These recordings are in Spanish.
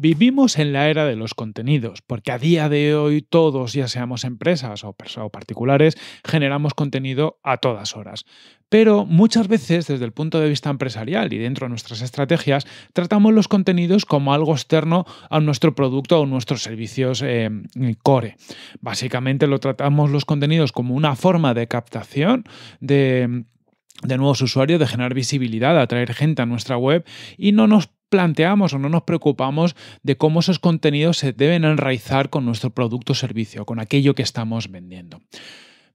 Vivimos en la era de los contenidos, porque a día de hoy todos, ya seamos empresas o, particulares, generamos contenido a todas horas. Pero muchas veces desde el punto de vista empresarial y dentro de nuestras estrategias, tratamos los contenidos como algo externo a nuestro producto o nuestros servicios eh, core. Básicamente lo tratamos los contenidos como una forma de captación de de nuevos usuarios, de generar visibilidad, de atraer gente a nuestra web y no nos planteamos o no nos preocupamos de cómo esos contenidos se deben enraizar con nuestro producto o servicio, con aquello que estamos vendiendo.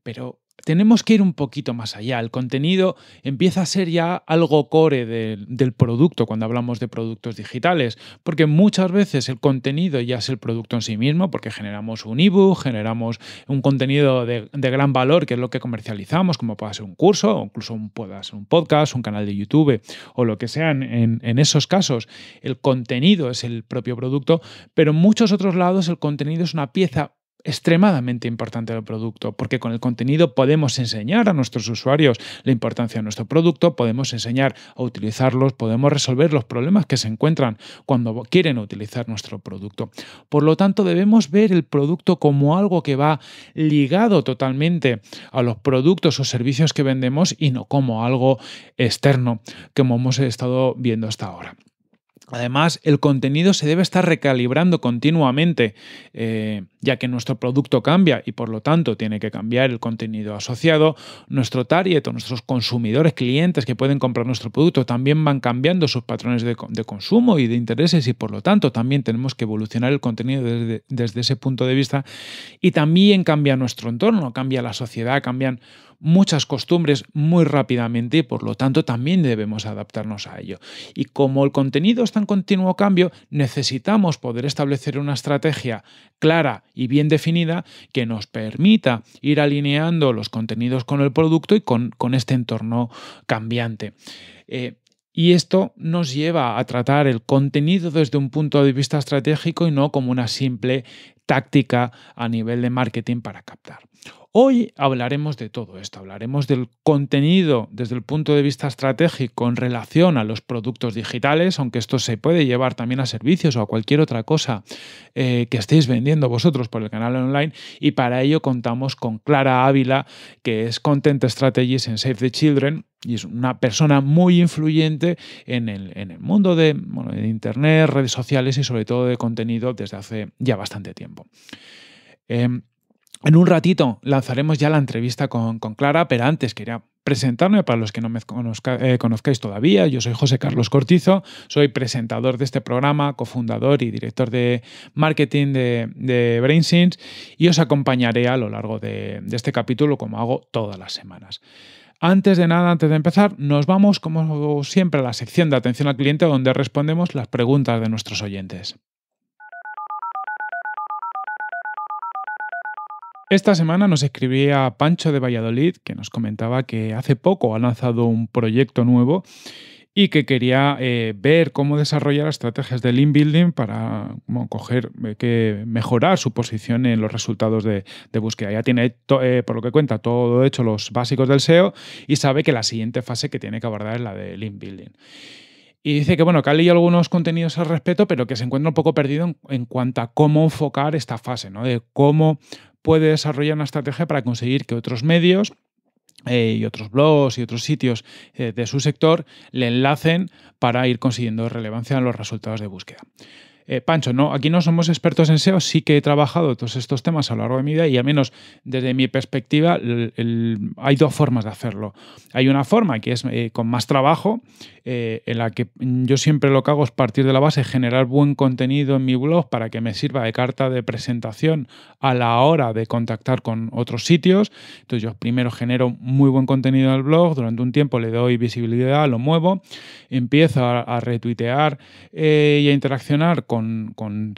Pero tenemos que ir un poquito más allá. El contenido empieza a ser ya algo core del producto cuando hablamos de productos digitales, porque muchas veces el contenido ya es el producto en sí mismo, porque generamos un ebook, generamos un contenido de, gran valor, que es lo que comercializamos, como pueda ser un curso, o incluso un, ser un podcast, un canal de YouTube o lo que sean. En, en esos casos, el contenido es el propio producto, pero en muchos otros lados el contenido es una pieza extremadamente importante el producto, porque con el contenido podemos enseñar a nuestros usuarios la importancia de nuestro producto, podemos enseñar a utilizarlos, podemos resolver los problemas que se encuentran cuando quieren utilizar nuestro producto. Por lo tanto, debemos ver el producto como algo que va ligado totalmente a los productos o servicios que vendemos y no como algo externo, como hemos estado viendo hasta ahora. Además, el contenido se debe estar recalibrando continuamente, eh, ya que nuestro producto cambia y por lo tanto tiene que cambiar el contenido asociado. Nuestro target o nuestros consumidores, clientes que pueden comprar nuestro producto, también van cambiando sus patrones de, consumo y de intereses y por lo tanto también tenemos que evolucionar el contenido desde, desde ese punto de vista. Y también cambia nuestro entorno, cambia la sociedad, cambian muchas costumbres muy rápidamente y por lo tanto también debemos adaptarnos a ello. Y como el contenido está en continuo cambio, necesitamos poder establecer una estrategia clara y bien definida que nos permita ir alineando los contenidos con el producto y con, con este entorno cambiante. Eh, y esto nos lleva a tratar el contenido desde un punto de vista estratégico y no como una simple táctica a nivel de marketing para captar. Hoy hablaremos de todo esto, hablaremos del contenido desde el punto de vista estratégico en relación a los productos digitales, aunque esto se puede llevar también a servicios o a cualquier otra cosa eh, que estéis vendiendo vosotros por el canal online y para ello contamos con Clara Ávila, que es Content Strategist en Save the Children, y es una persona muy influyente en el, mundo de, Internet, redes sociales y sobre todo de contenido desde hace ya bastante tiempo. Em, en un ratito lanzaremos ya la entrevista con, Clara, pero antes quería presentarme para los que no me eh, conozcáis todavía. Yo soy José Carlos Cortizo, soy presentador de este programa, cofundador y director de marketing de, de y os acompañaré a lo largo de este capítulo como hago todas las semanas. Antes de nada, antes de empezar, nos vamos como siempre a la sección de atención al cliente donde respondemos las preguntas de nuestros oyentes. Esta semana nos escribía Pancho de Valladolid, que nos comentaba que hace poco ha lanzado un proyecto nuevo y que quería eh, ver cómo desarrollar estrategias de Lean Building para eh, mejorar su posición en los resultados de, búsqueda. Ya tiene, eh, por lo que cuenta, todo hecho los básicos del SEO y sabe que la siguiente fase que tiene que abordar es la de Lean Building. Y dice que, bueno, que ha leído algunos contenidos al respecto, pero que se encuentra un poco perdido en, en cuanto a cómo enfocar esta fase, ¿no? De cómo puede desarrollar una estrategia para conseguir que otros medios eh, y otros blogs y otros sitios eh, de su sector le enlacen para ir consiguiendo relevancia en los resultados de búsqueda. Eh, Pancho, no, aquí no somos expertos en SEO, sí que he trabajado todos estos temas a lo largo de mi vida y al menos desde mi perspectiva hay dos formas de hacerlo. Hay una forma que es con más trabajo, eh, en la que yo siempre lo que hago es partir de la base, generar buen contenido en mi blog para que me sirva de carta de presentación a la hora de contactar con otros sitios. Entonces yo primero genero muy buen contenido en el blog, durante un tiempo le doy visibilidad, lo muevo, empiezo a, retuitear eh, y a interaccionar con,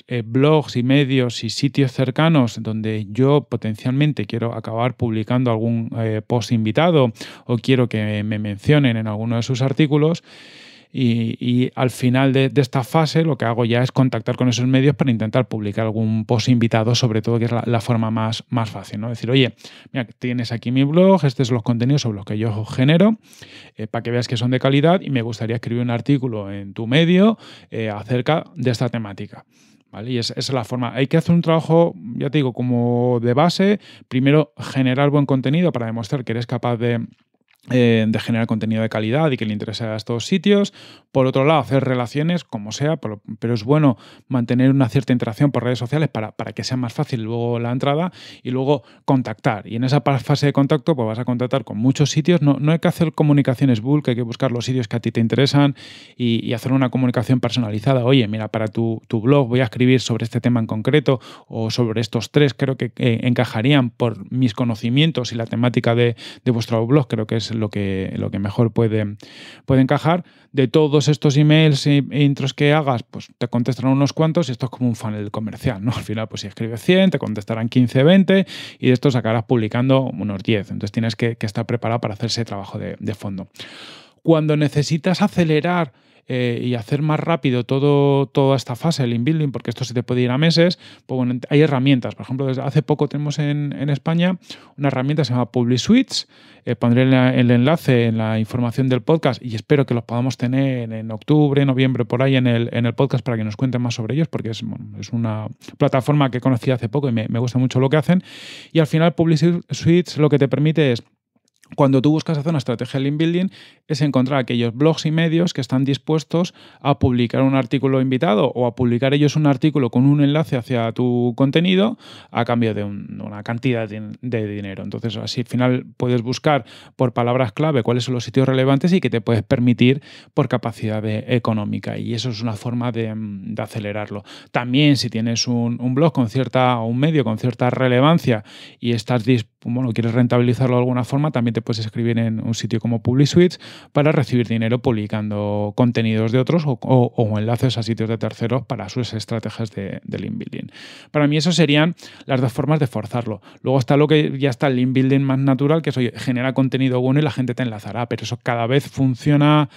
eh, blogs y medios y sitios cercanos donde yo potencialmente quiero acabar publicando algún post invitado o quiero que me mencionen en alguno de sus artículos y, al final de, esta fase lo que hago ya es contactar con esos medios para intentar publicar algún post invitado, sobre todo, que es la, forma más, más fácil, ¿no? Decir, oye, tienes aquí mi blog, estos son los contenidos sobre los que yo genero, eh, para que veas que son de calidad y me gustaría escribir un artículo en tu medio eh, acerca de esta temática. Y esa es la forma. Hay que hacer un trabajo, ya te digo, como de base. Primero, generar buen contenido para demostrar que eres capaz de, eh, de generar contenido de calidad y que le interese a estos sitios. Por otro lado, hacer relaciones, como sea, pero es bueno mantener una cierta interacción por redes sociales para, para, que sea más fácil luego la entrada y luego contactar. Y en esa fase de contacto, pues vas a contactar con muchos sitios. No, no hay que hacer comunicaciones bulk, hay que buscar los sitios que a ti te interesan y, hacer una comunicación personalizada. Oye, mira, para tu, blog voy a escribir sobre este tema en concreto o sobre estos tres, creo que eh, encajarían por mis conocimientos y la temática de, de vuestro blog, creo que es lo que, lo que mejor puede, puede encajar. De todos estos emails e, e intros que hagas, pues te contestarán unos cuantos y esto es como un funnel comercial, ¿no? Al final, pues si escribes 100, te contestarán 15, 20 y de esto sacarás publicando unos 10. Entonces tienes que, estar preparado para hacer ese trabajo de fondo. Cuando necesitas acelerar eh, y hacer más rápido todo, toda esta fase del inbuilding, porque esto se te puede ir a meses, pues hay herramientas. Por ejemplo, desde hace poco tenemos en, España una herramienta que se llama Public eh, pondré el, enlace en la información del podcast y espero que los podamos tener en octubre, noviembre, por ahí en el, en el podcast para que nos cuenten más sobre ellos, porque es, una plataforma que conocí hace poco y me, gusta mucho lo que hacen. Y al final, Public lo que te permite es cuando tú buscas hacer una estrategia de link building es encontrar aquellos blogs y medios que están dispuestos a publicar un artículo invitado o a publicar ellos un artículo con un enlace hacia tu contenido a cambio de una cantidad de dinero. Entonces, así al final puedes buscar por palabras clave cuáles son los sitios relevantes y que te puedes permitir por capacidad económica. Y eso es una forma de, mm, acelerarlo. También si tienes un, blog con cierta o un medio con cierta relevancia y estás dispuesto bueno, quieres rentabilizarlo de alguna forma, también te puedes escribir en un sitio como PubliSuite para recibir dinero publicando contenidos de otros o, enlaces a sitios de terceros para sus estrategias de, link building. Para mí, eso serían las dos formas de forzarlo. Luego está lo que ya está el link building más natural, que es genera contenido bueno y la gente te enlazará, pero eso cada vez funciona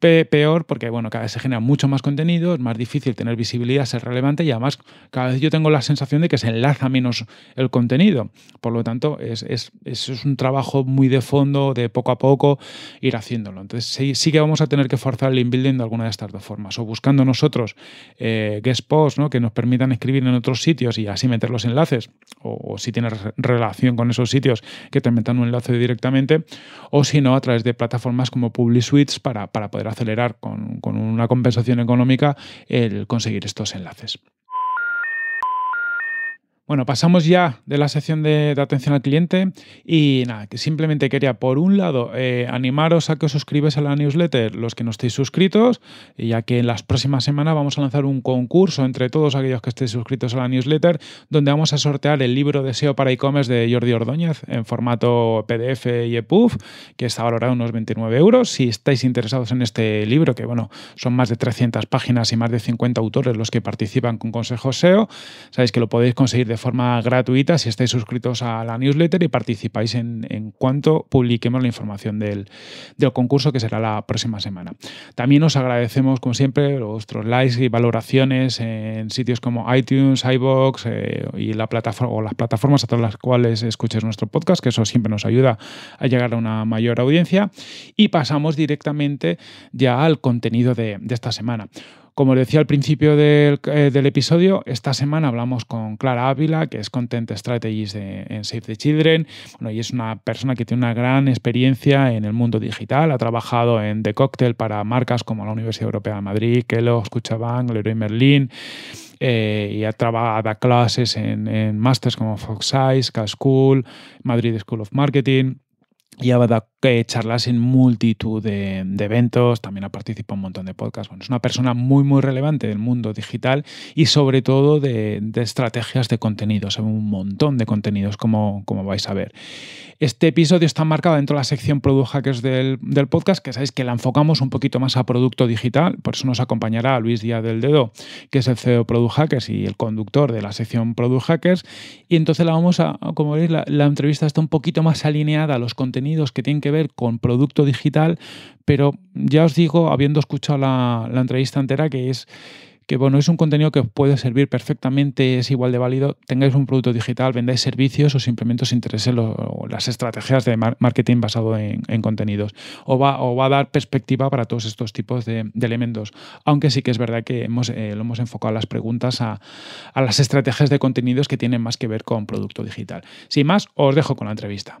peor porque, bueno, cada vez se genera mucho más contenido, es más difícil tener visibilidad, ser relevante y además cada vez yo tengo la sensación de que se enlaza menos el contenido. Por lo tanto, es, un trabajo muy de fondo, de poco a poco, ir haciéndolo. Entonces, sí, que vamos a tener que forzar el inbuilding de alguna de estas dos formas, o buscando nosotros eh, guest posts ¿no? que nos permitan escribir en otros sitios y así meter los enlaces, o, si tienes relación con esos sitios que te metan un enlace directamente, o si no, a través de plataformas como PubliSuites para, para poder acelerar con, con una compensación económica el conseguir estos enlaces. Bueno, pasamos ya de la sección de, atención al cliente y nada, que simplemente quería, por un lado, eh, animaros a que os suscribáis a la newsletter, los que no estéis suscritos, ya que en las próximas semanas vamos a lanzar un concurso entre todos aquellos que estéis suscritos a la newsletter, donde vamos a sortear el libro de SEO para e-commerce de Jordi Ordóñez en formato PDF y EPUB, que está valorado unos 29 euros. Si estáis interesados en este libro, que bueno, son más de 300 páginas y más de 50 autores los que participan con Consejo SEO, sabéis que lo podéis conseguir de forma gratuita si estáis suscritos a la newsletter y participáis en, en cuanto publiquemos la información del, concurso que será la próxima semana. También os agradecemos, como siempre, vuestros likes y valoraciones en sitios como iTunes, iBox eh, y la plataforma, o las plataformas a todas las cuales escuches nuestro podcast, que eso siempre nos ayuda a llegar a una mayor audiencia. Y pasamos directamente ya al contenido de, de esta semana. Como decía al principio eh, del, episodio, esta semana hablamos con Clara Ávila, que es Content Strategist en Save the Children, bueno, y es una persona que tiene una gran experiencia en el mundo digital, ha trabajado en The Cocktail para marcas como la Universidad Europea de Madrid, Kellogg, Cuchabank, Leroy Merlin, eh, y ha trabajado, clases en, en como Fox Eyes, School, Madrid School of Marketing y ha dado charlas en multitud de, eventos, también ha participado en un montón de podcasts. Bueno, es una persona muy, muy relevante del mundo digital y sobre todo de, estrategias de contenidos, en un montón de contenidos, como, como vais a ver. Este episodio está marcado dentro de la sección Product Hackers del, podcast, que sabéis que la enfocamos un poquito más a producto digital, por eso nos acompañará Luis Díaz del Dedo, que es el CEO Product Hackers y el conductor de la sección Product Hackers. Y entonces la vamos a, como veis, la, entrevista está un poquito más alineada a los contenidos que tienen que ver con producto digital, pero ya os digo, habiendo escuchado la entrevista entera, que es que bueno, es un contenido que os puede servir perfectamente, es igual de válido, tengáis un producto digital, vendáis servicios o simplemente os interesen las estrategias de marketing basado en, contenidos. O va, o va, a dar perspectiva para todos estos tipos de, elementos. Aunque sí que es verdad que hemos, eh, lo hemos enfocado a las preguntas a, a las estrategias de contenidos que tienen más que ver con producto digital. Sin más, os dejo con la entrevista.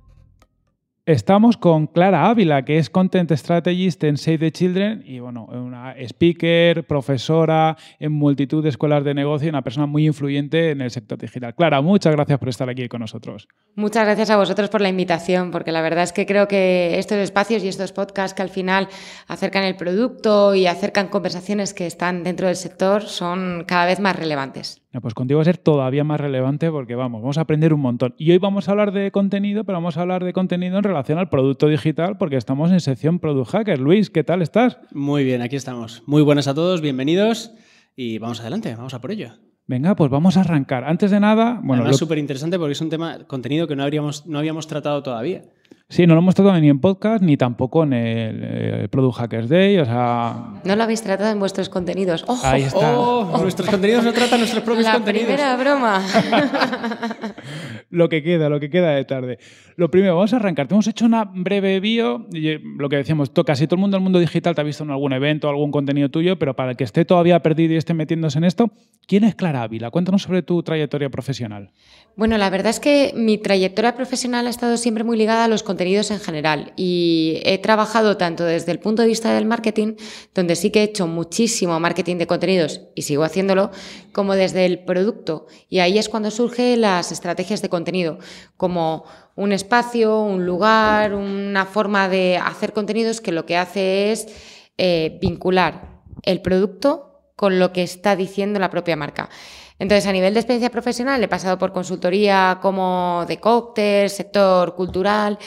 Estamos con Clara Ávila, que es Content Strategist en Save the Children y, bueno, una speaker, profesora en multitud de escuelas de negocio y una persona muy influyente en el sector digital. Clara, muchas gracias por estar aquí con nosotros. Muchas gracias a vosotros por la invitación, porque la verdad es que creo que estos espacios y estos podcasts que al final acercan el producto y acercan conversaciones que están dentro del sector son cada vez más relevantes pues contigo va a ser todavía más relevante porque vamos, vamos a aprender un montón. Y hoy vamos a hablar de contenido, pero vamos a hablar de contenido en relación al producto digital porque estamos en sección Product Hacker. Luis, ¿qué tal estás? Muy bien, aquí estamos. Muy buenas a todos, bienvenidos y vamos adelante, vamos a por ello. Venga, pues vamos a arrancar. Antes de nada, bueno, es súper interesante porque es un tema contenido que no no habíamos tratado todavía. Sí, no lo hemos tratado ni en podcast ni tampoco en el, eh, Product Hackers Day. O sea... No lo habéis tratado en vuestros contenidos. Ahí está. nuestros contenidos no tratan nuestros propios la Primera broma. lo que queda, lo que queda de tarde. Lo primero, vamos a arrancar. Te hemos hecho una breve bio. Eh, lo que decíamos, casi todo el mundo del mundo digital te ha visto en algún evento, algún contenido tuyo, pero para el que esté todavía perdido y esté metiéndose en esto, ¿quién es Clara Ávila? Cuéntanos sobre tu trayectoria profesional. Bueno, la verdad es que mi trayectoria profesional ha estado siempre muy ligada a los contenidos en general y he trabajado tanto desde el punto de vista del marketing, donde sí que he hecho muchísimo marketing de contenidos y sigo haciéndolo, como desde el producto. Y ahí es cuando surgen las estrategias de contenido, como un espacio, un lugar, una forma de hacer contenidos que lo que hace es eh, vincular el producto con lo que está diciendo la propia marca. Entonces, a nivel de experiencia profesional, he pasado por consultoría como de cóctel, sector cultural,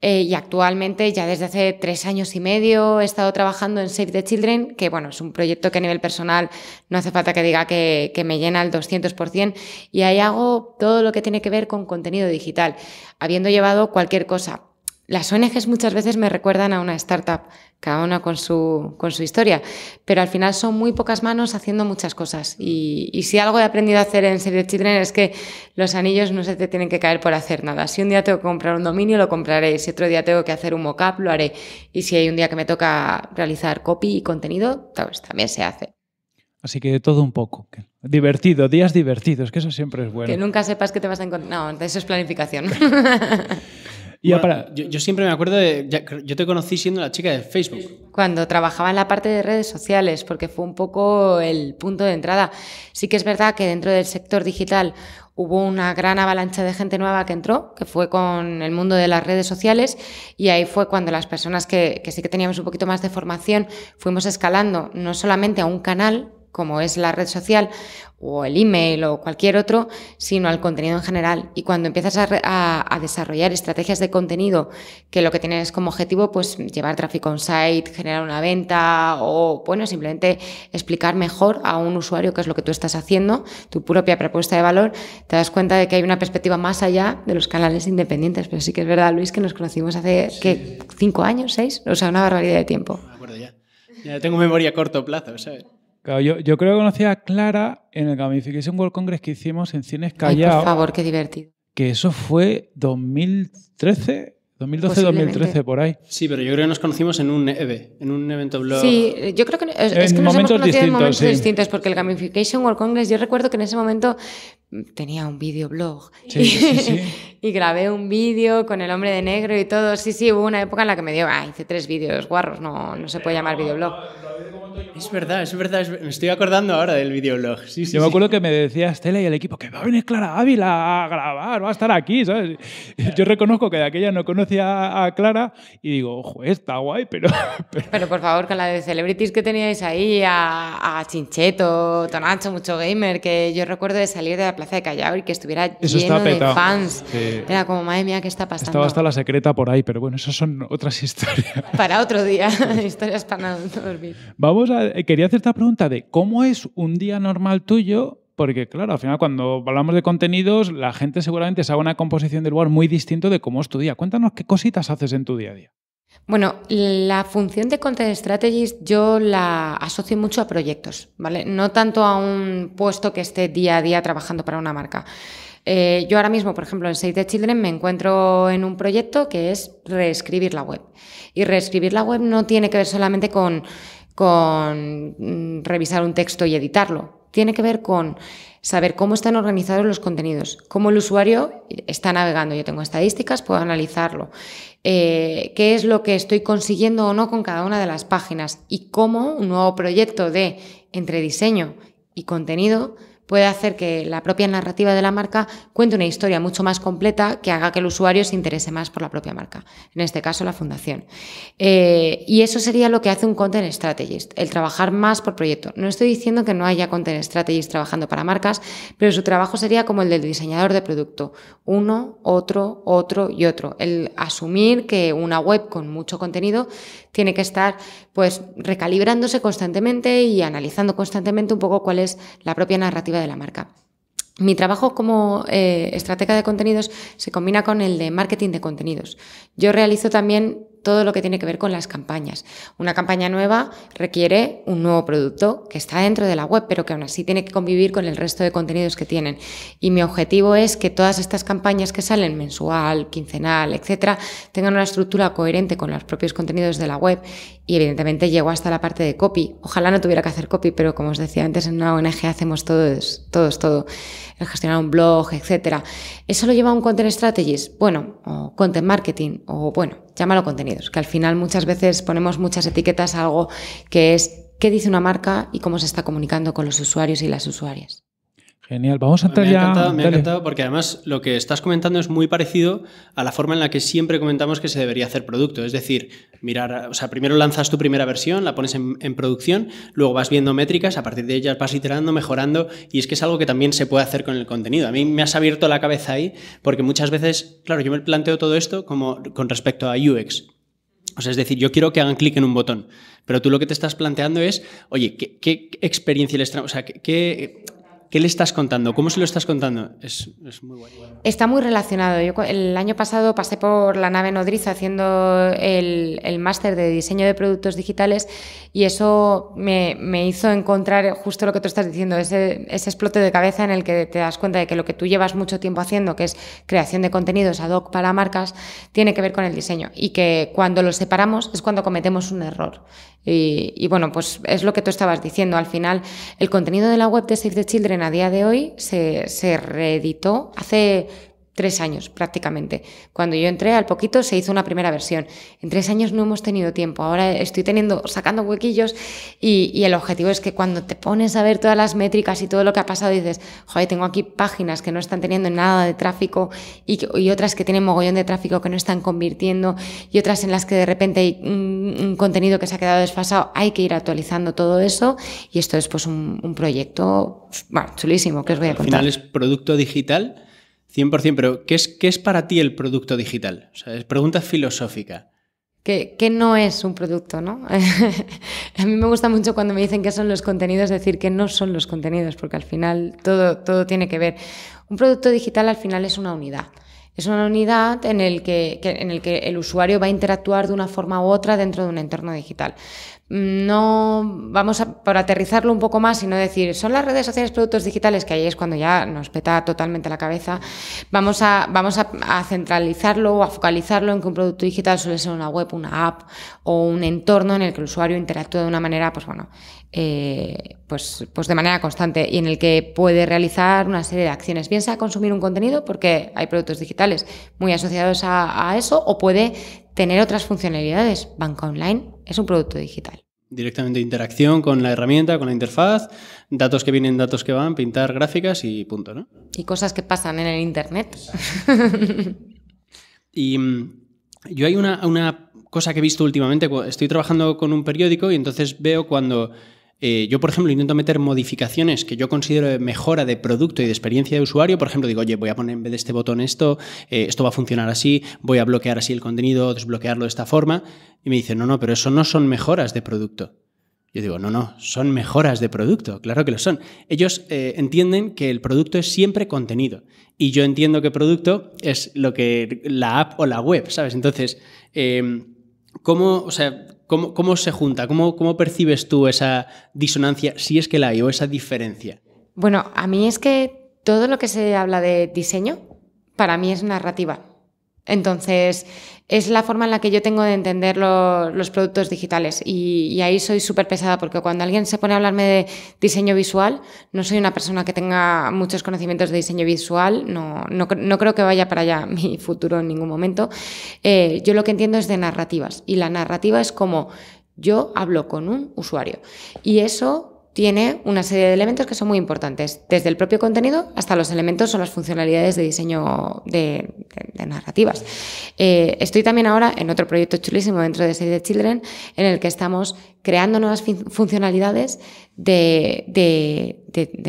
eh, y actualmente, ya desde hace tres años y medio, he estado trabajando en Save the Children, que bueno, es un proyecto que a nivel personal no hace falta que diga que, que me llena al 200%, y ahí hago todo lo que tiene que ver con contenido digital, habiendo llevado cualquier cosa, las ONGs muchas veces me recuerdan a una startup, cada una con su, con su historia, pero al final son muy pocas manos haciendo muchas cosas. Y, si algo he aprendido a hacer en Serie Children es que los anillos no se te tienen que caer por hacer nada. Si un día tengo que comprar un dominio, lo compraré. Si otro día tengo que hacer un mock-up, lo haré. Y si hay un día que me toca realizar copy y contenido, pues también se hace. Así que de todo un poco. Divertido, días divertidos, que eso siempre es bueno. Que nunca sepas que te vas a encontrar. No, eso es planificación. para... yo, siempre me acuerdo de. yo te conocí siendo la chica de Facebook. Cuando trabajaba en la parte de redes sociales, porque fue un poco el punto de entrada. Sí que es verdad que dentro del sector digital hubo una gran avalancha de gente nueva que entró, que fue con el mundo de las redes sociales, y ahí fue cuando las personas que, que sí que teníamos un poquito más de formación fuimos escalando no solamente a un canal, como es la red social o el email o cualquier otro, sino al contenido en general. Y cuando empiezas a, desarrollar estrategias de contenido que lo que tienes como objetivo, pues llevar tráfico a site, generar una venta o, bueno, simplemente explicar mejor a un usuario qué es lo que tú estás haciendo, tu propia propuesta de valor, te das cuenta de que hay una perspectiva más allá de los canales independientes. Pero sí que es verdad, Luis, que nos conocimos hace, ¿qué? ¿Cinco años? ¿Seis? O sea, una barbaridad de tiempo. me acuerdo ya. Ya tengo memoria a corto plazo, ¿sabes? yo, creo que conocí a Clara en el Gamification World Congress que hicimos en Cines Callao. Ay, por favor, qué divertido. Que eso fue 2013, 2012, 2013, por ahí. Sí, pero yo creo que nos conocimos en un EVE, en un evento blog. Sí, yo creo que es, es que nos hemos en momentos distintos, porque el Gamification World Congress, yo recuerdo que en ese momento tenía un videoblog y grabé un vídeo con el hombre de negro y todo. Sí, sí, hubo una época en la que me dio, ah, hice tres vídeos guarros, no, no se puede llamar videoblog. Es verdad, es verdad, me estoy acordando ahora del videoblog. Sí, sí, Yo me acuerdo que me decía Estela y el equipo que va a venir Clara Ávila a grabar, va a estar aquí, ¿sabes? Yo reconozco que de aquella no conocía a Clara y digo, ojo, está guay, pero, pero... por favor, con la de celebrities que teníais ahí, a, Chincheto, Tonacho, mucho gamer, que yo recuerdo de salir de la plaza de Callao y que estuviera lleno de fans. Era como, madre mía, ¿qué está pasando? Estaba hasta la secreta por ahí, pero bueno, esas son otras historias. Para otro día, historias para no dormir. Vamos eh, quería hacer esta pregunta de cómo es un día normal tuyo porque claro, al final cuando hablamos de contenidos, la gente seguramente se una composición del lugar muy distinto de cómo es tu día. Cuéntanos qué cositas haces en tu día a día. Bueno, la función de Content Strategist yo la asocio mucho a proyectos, ¿vale? No tanto a un puesto que esté día a día trabajando para una marca. Eh, yo ahora mismo, por ejemplo, en Save the Children me encuentro en un proyecto que es reescribir la web. Y reescribir la web no tiene que ver solamente con, con mm, revisar un texto y editarlo tiene que ver con saber cómo están organizados los contenidos, cómo el usuario está navegando. Yo tengo estadísticas, puedo analizarlo. Eh, qué es lo que estoy consiguiendo o no con cada una de las páginas y cómo un nuevo proyecto de entre diseño y contenido puede hacer que la propia narrativa de la marca cuente una historia mucho más completa que haga que el usuario se interese más por la propia marca, en este caso la fundación. Eh, y eso sería lo que hace un content strategist, el trabajar más por proyecto. No estoy diciendo que no haya content strategist trabajando para marcas, pero su trabajo sería como el del diseñador de producto, uno, otro, otro y otro. El asumir que una web con mucho contenido tiene que estar pues recalibrándose constantemente y analizando constantemente un poco cuál es la propia narrativa de la marca. Mi trabajo como eh, estratega de contenidos se combina con el de marketing de contenidos. Yo realizo también todo lo que tiene que ver con las campañas. Una campaña nueva requiere un nuevo producto que está dentro de la web, pero que aún así tiene que convivir con el resto de contenidos que tienen. Y mi objetivo es que todas estas campañas que salen mensual, quincenal, etcétera, tengan una estructura coherente con los propios contenidos de la web y evidentemente llegó hasta la parte de copy. Ojalá no tuviera que hacer copy, pero como os decía antes, en una ONG hacemos todo todos, todo. El gestionar un blog, etc. ¿Eso lo lleva a un content strategies Bueno, o content marketing, o bueno, llámalo contenidos, que al final muchas veces ponemos muchas etiquetas a algo que es qué dice una marca y cómo se está comunicando con los usuarios y las usuarias. Genial, vamos a entrar ya. Ha encantado, me ha encantado porque además lo que estás comentando es muy parecido a la forma en la que siempre comentamos que se debería hacer producto. Es decir, mirar, o sea, primero lanzas tu primera versión, la pones en, producción, luego vas viendo métricas, a partir de ellas vas iterando, mejorando, y es que es algo que también se puede hacer con el contenido. A mí me has abierto la cabeza ahí, porque muchas veces, claro, yo me planteo todo esto como con respecto a UX. O sea, es decir, yo quiero que hagan clic en un botón, pero tú lo que te estás planteando es, oye, ¿qué, experiencia les trae? O sea, ¿qué, qué ¿Qué le estás contando? ¿Cómo se lo estás contando? Es, muy bueno. Está muy relacionado. Yo el año pasado pasé por la nave nodriza haciendo el, máster de diseño de productos digitales y eso me, hizo encontrar justo lo que tú estás diciendo, ese, ese explote de cabeza en el que te das cuenta de que lo que tú llevas mucho tiempo haciendo, que es creación de contenidos ad hoc para marcas, tiene que ver con el diseño y que cuando lo separamos es cuando cometemos un error. Y, bueno, pues es lo que tú estabas diciendo. Al final, el contenido de la web de Save the Children a día de hoy se, se reeditó hace tres años prácticamente. Cuando yo entré, al poquito se hizo una primera versión. En tres años no hemos tenido tiempo. Ahora estoy teniendo, sacando huequillos y, el objetivo es que cuando te pones a ver todas las métricas y todo lo que ha pasado, dices, joder, tengo aquí páginas que no están teniendo nada de tráfico y, otras que tienen mogollón de tráfico que no están convirtiendo y otras en las que de repente hay un, contenido que se ha quedado desfasado. Hay que ir actualizando todo eso y esto es pues un, proyecto chulísimo que os voy a contar. Al final es producto digital 100%, pero ¿qué es, qué es para ti el producto digital? es pregunta filosófica. ¿Qué no es un producto, a mí me gusta mucho cuando me dicen qué son los contenidos, decir que no son los contenidos, porque al final todo, todo tiene que ver. Un producto digital al final es una unidad. Es una unidad en el en el que el usuario va a interactuar de una forma u otra dentro de un entorno digital no vamos a, por aterrizarlo un poco más sino decir son las redes sociales productos digitales que ahí es cuando ya nos peta totalmente la cabeza vamos a vamos a, centralizarlo o a focalizarlo en que un producto digital suele ser una web una app o un entorno en el que el usuario interactúa de una manera pues bueno eh, pues, pues de manera constante y en el que puede realizar una serie de acciones bien sea consumir un contenido porque hay productos digitales muy asociados a, a eso o puede tener otras funcionalidades banca online es un producto digital directamente interacción con la herramienta, con la interfaz, datos que vienen, datos que van, pintar gráficas y punto, ¿no? Y cosas que pasan en el Internet. y mm, yo hay una, una cosa que he visto últimamente, estoy trabajando con un periódico y entonces veo cuando eh, yo, por ejemplo, intento meter modificaciones que yo considero mejora de producto y de experiencia de usuario. Por ejemplo, digo, oye, voy a poner en vez de este botón esto, eh, esto va a funcionar así, voy a bloquear así el contenido, desbloquearlo de esta forma. Y me dicen, no, no, pero eso no son mejoras de producto. Yo digo, no, no, son mejoras de producto, claro que lo son. Ellos eh, entienden que el producto es siempre contenido y yo entiendo que producto es lo que la app o la web, ¿sabes? Entonces, em, ¿cómo, o sea, ¿Cómo, se junta? ¿Cómo, ¿Cómo percibes tú esa disonancia, si es que la hay, o esa diferencia? Bueno, a mí es que todo lo que se habla de diseño, para mí es narrativa. Entonces, es la forma en la que yo tengo de entender los productos digitales y, ahí soy súper pesada porque cuando alguien se pone a hablarme de diseño visual, no soy una persona que tenga muchos conocimientos de diseño visual, no, creo que vaya para allá mi futuro en ningún momento. Eh, yo lo que entiendo es de narrativas y la narrativa es como yo hablo con un usuario y eso tiene una serie de elementos que son muy importantes, desde el propio contenido hasta los elementos o las funcionalidades de diseño de, narrativas. Eh, estoy también ahora en otro proyecto chulísimo dentro de Save de Children, en el que estamos creando nuevas funcionalidades de,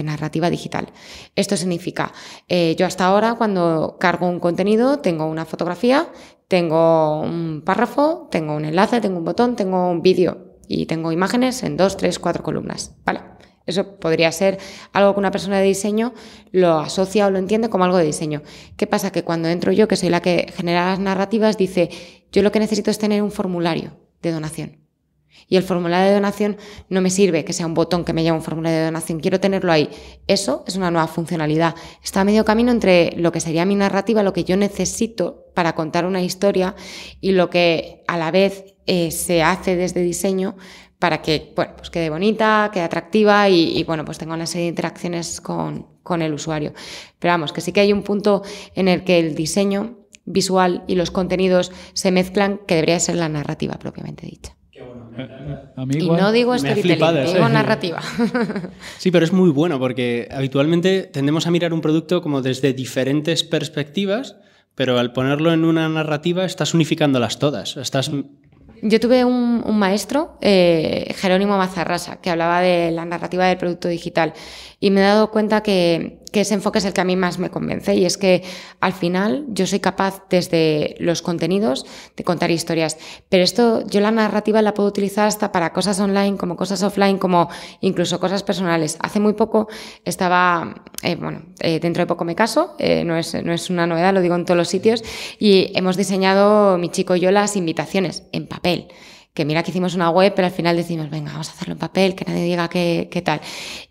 narrativa digital. Esto significa, eh, yo hasta ahora cuando cargo un contenido tengo una fotografía, tengo un párrafo, tengo un enlace, tengo un botón, tengo un vídeo y tengo imágenes en dos, tres, cuatro columnas. ¿Vale? Eso podría ser algo que una persona de diseño lo asocia o lo entiende como algo de diseño. ¿Qué pasa? Que cuando entro yo, que soy la que genera las narrativas, dice, yo lo que necesito es tener un formulario de donación. Y el formulario de donación no me sirve que sea un botón que me llame un formulario de donación, quiero tenerlo ahí. Eso es una nueva funcionalidad. Está a medio camino entre lo que sería mi narrativa, lo que yo necesito para contar una historia y lo que a la vez eh, se hace desde diseño para que bueno, pues quede bonita, quede atractiva y, bueno, pues tenga una serie de interacciones con, el usuario. Pero vamos, que sí que hay un punto en el que el diseño visual y los contenidos se mezclan, que debería ser la narrativa propiamente dicha. Eh, y no digo storytelling, digo narrativa. Sí, pero es muy bueno porque habitualmente tendemos a mirar un producto como desde diferentes perspectivas, pero al ponerlo en una narrativa estás unificándolas todas. Estás yo tuve un, maestro, eh, Jerónimo Mazarrasa, que hablaba de la narrativa del producto digital. Y me he dado cuenta que, ese enfoque es el que a mí más me convence y es que al final yo soy capaz desde los contenidos de contar historias, pero esto yo la narrativa la puedo utilizar hasta para cosas online como cosas offline como incluso cosas personales. Hace muy poco estaba, eh, bueno, eh, dentro de poco me caso, eh, no, es, no es una novedad, lo digo en todos los sitios, y hemos diseñado mi chico y yo las invitaciones en papel que mira que hicimos una web, pero al final decimos, venga, vamos a hacerlo en papel, que nadie diga qué, qué tal.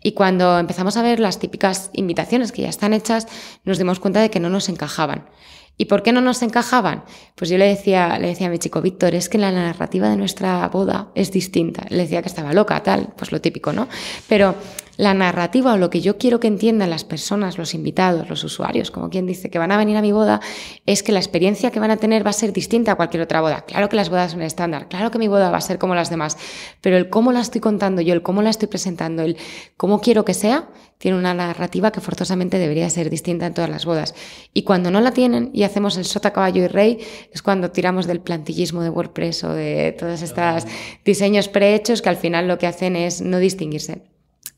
Y cuando empezamos a ver las típicas invitaciones que ya están hechas, nos dimos cuenta de que no nos encajaban. ¿Y por qué no nos encajaban? Pues yo le decía, le decía a mi chico, Víctor, es que la narrativa de nuestra boda es distinta. Le decía que estaba loca, tal, pues lo típico, ¿no? Pero la narrativa o lo que yo quiero que entiendan las personas, los invitados, los usuarios, como quien dice que van a venir a mi boda, es que la experiencia que van a tener va a ser distinta a cualquier otra boda. Claro que las bodas son estándar, claro que mi boda va a ser como las demás, pero el cómo la estoy contando yo, el cómo la estoy presentando, el cómo quiero que sea, tiene una narrativa que forzosamente debería ser distinta en todas las bodas. Y cuando no la tienen y hacemos el sota, caballo y rey, es cuando tiramos del plantillismo de WordPress o de todos estas diseños prehechos que al final lo que hacen es no distinguirse.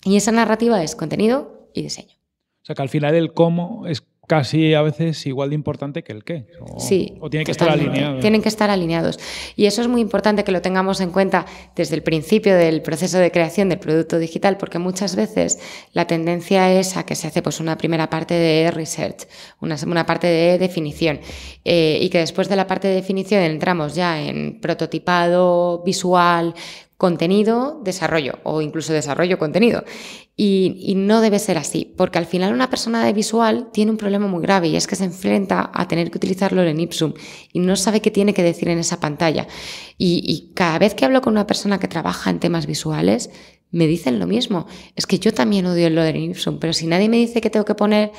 Y esa narrativa es contenido y diseño. O sea que al final el cómo es casi a veces igual de importante que el qué. sí. O tiene que estar alineados. Tienen que estar alineados. Y eso es muy importante que lo tengamos en cuenta desde el principio del proceso de creación del producto digital, porque muchas veces la tendencia es a que se hace pues, una primera parte de research, una, una parte de definición, eh, y que después de la parte de definición entramos ya en prototipado visual, contenido, desarrollo o incluso desarrollo, contenido. Y, no debe ser así, porque al final una persona de visual tiene un problema muy grave y es que se enfrenta a tener que utilizarlo en Ipsum y no sabe qué tiene que decir en esa pantalla. Y, cada vez que hablo con una persona que trabaja en temas visuales, me dicen lo mismo. Es que yo también odio el Ipsum, pero si nadie me dice que tengo que poner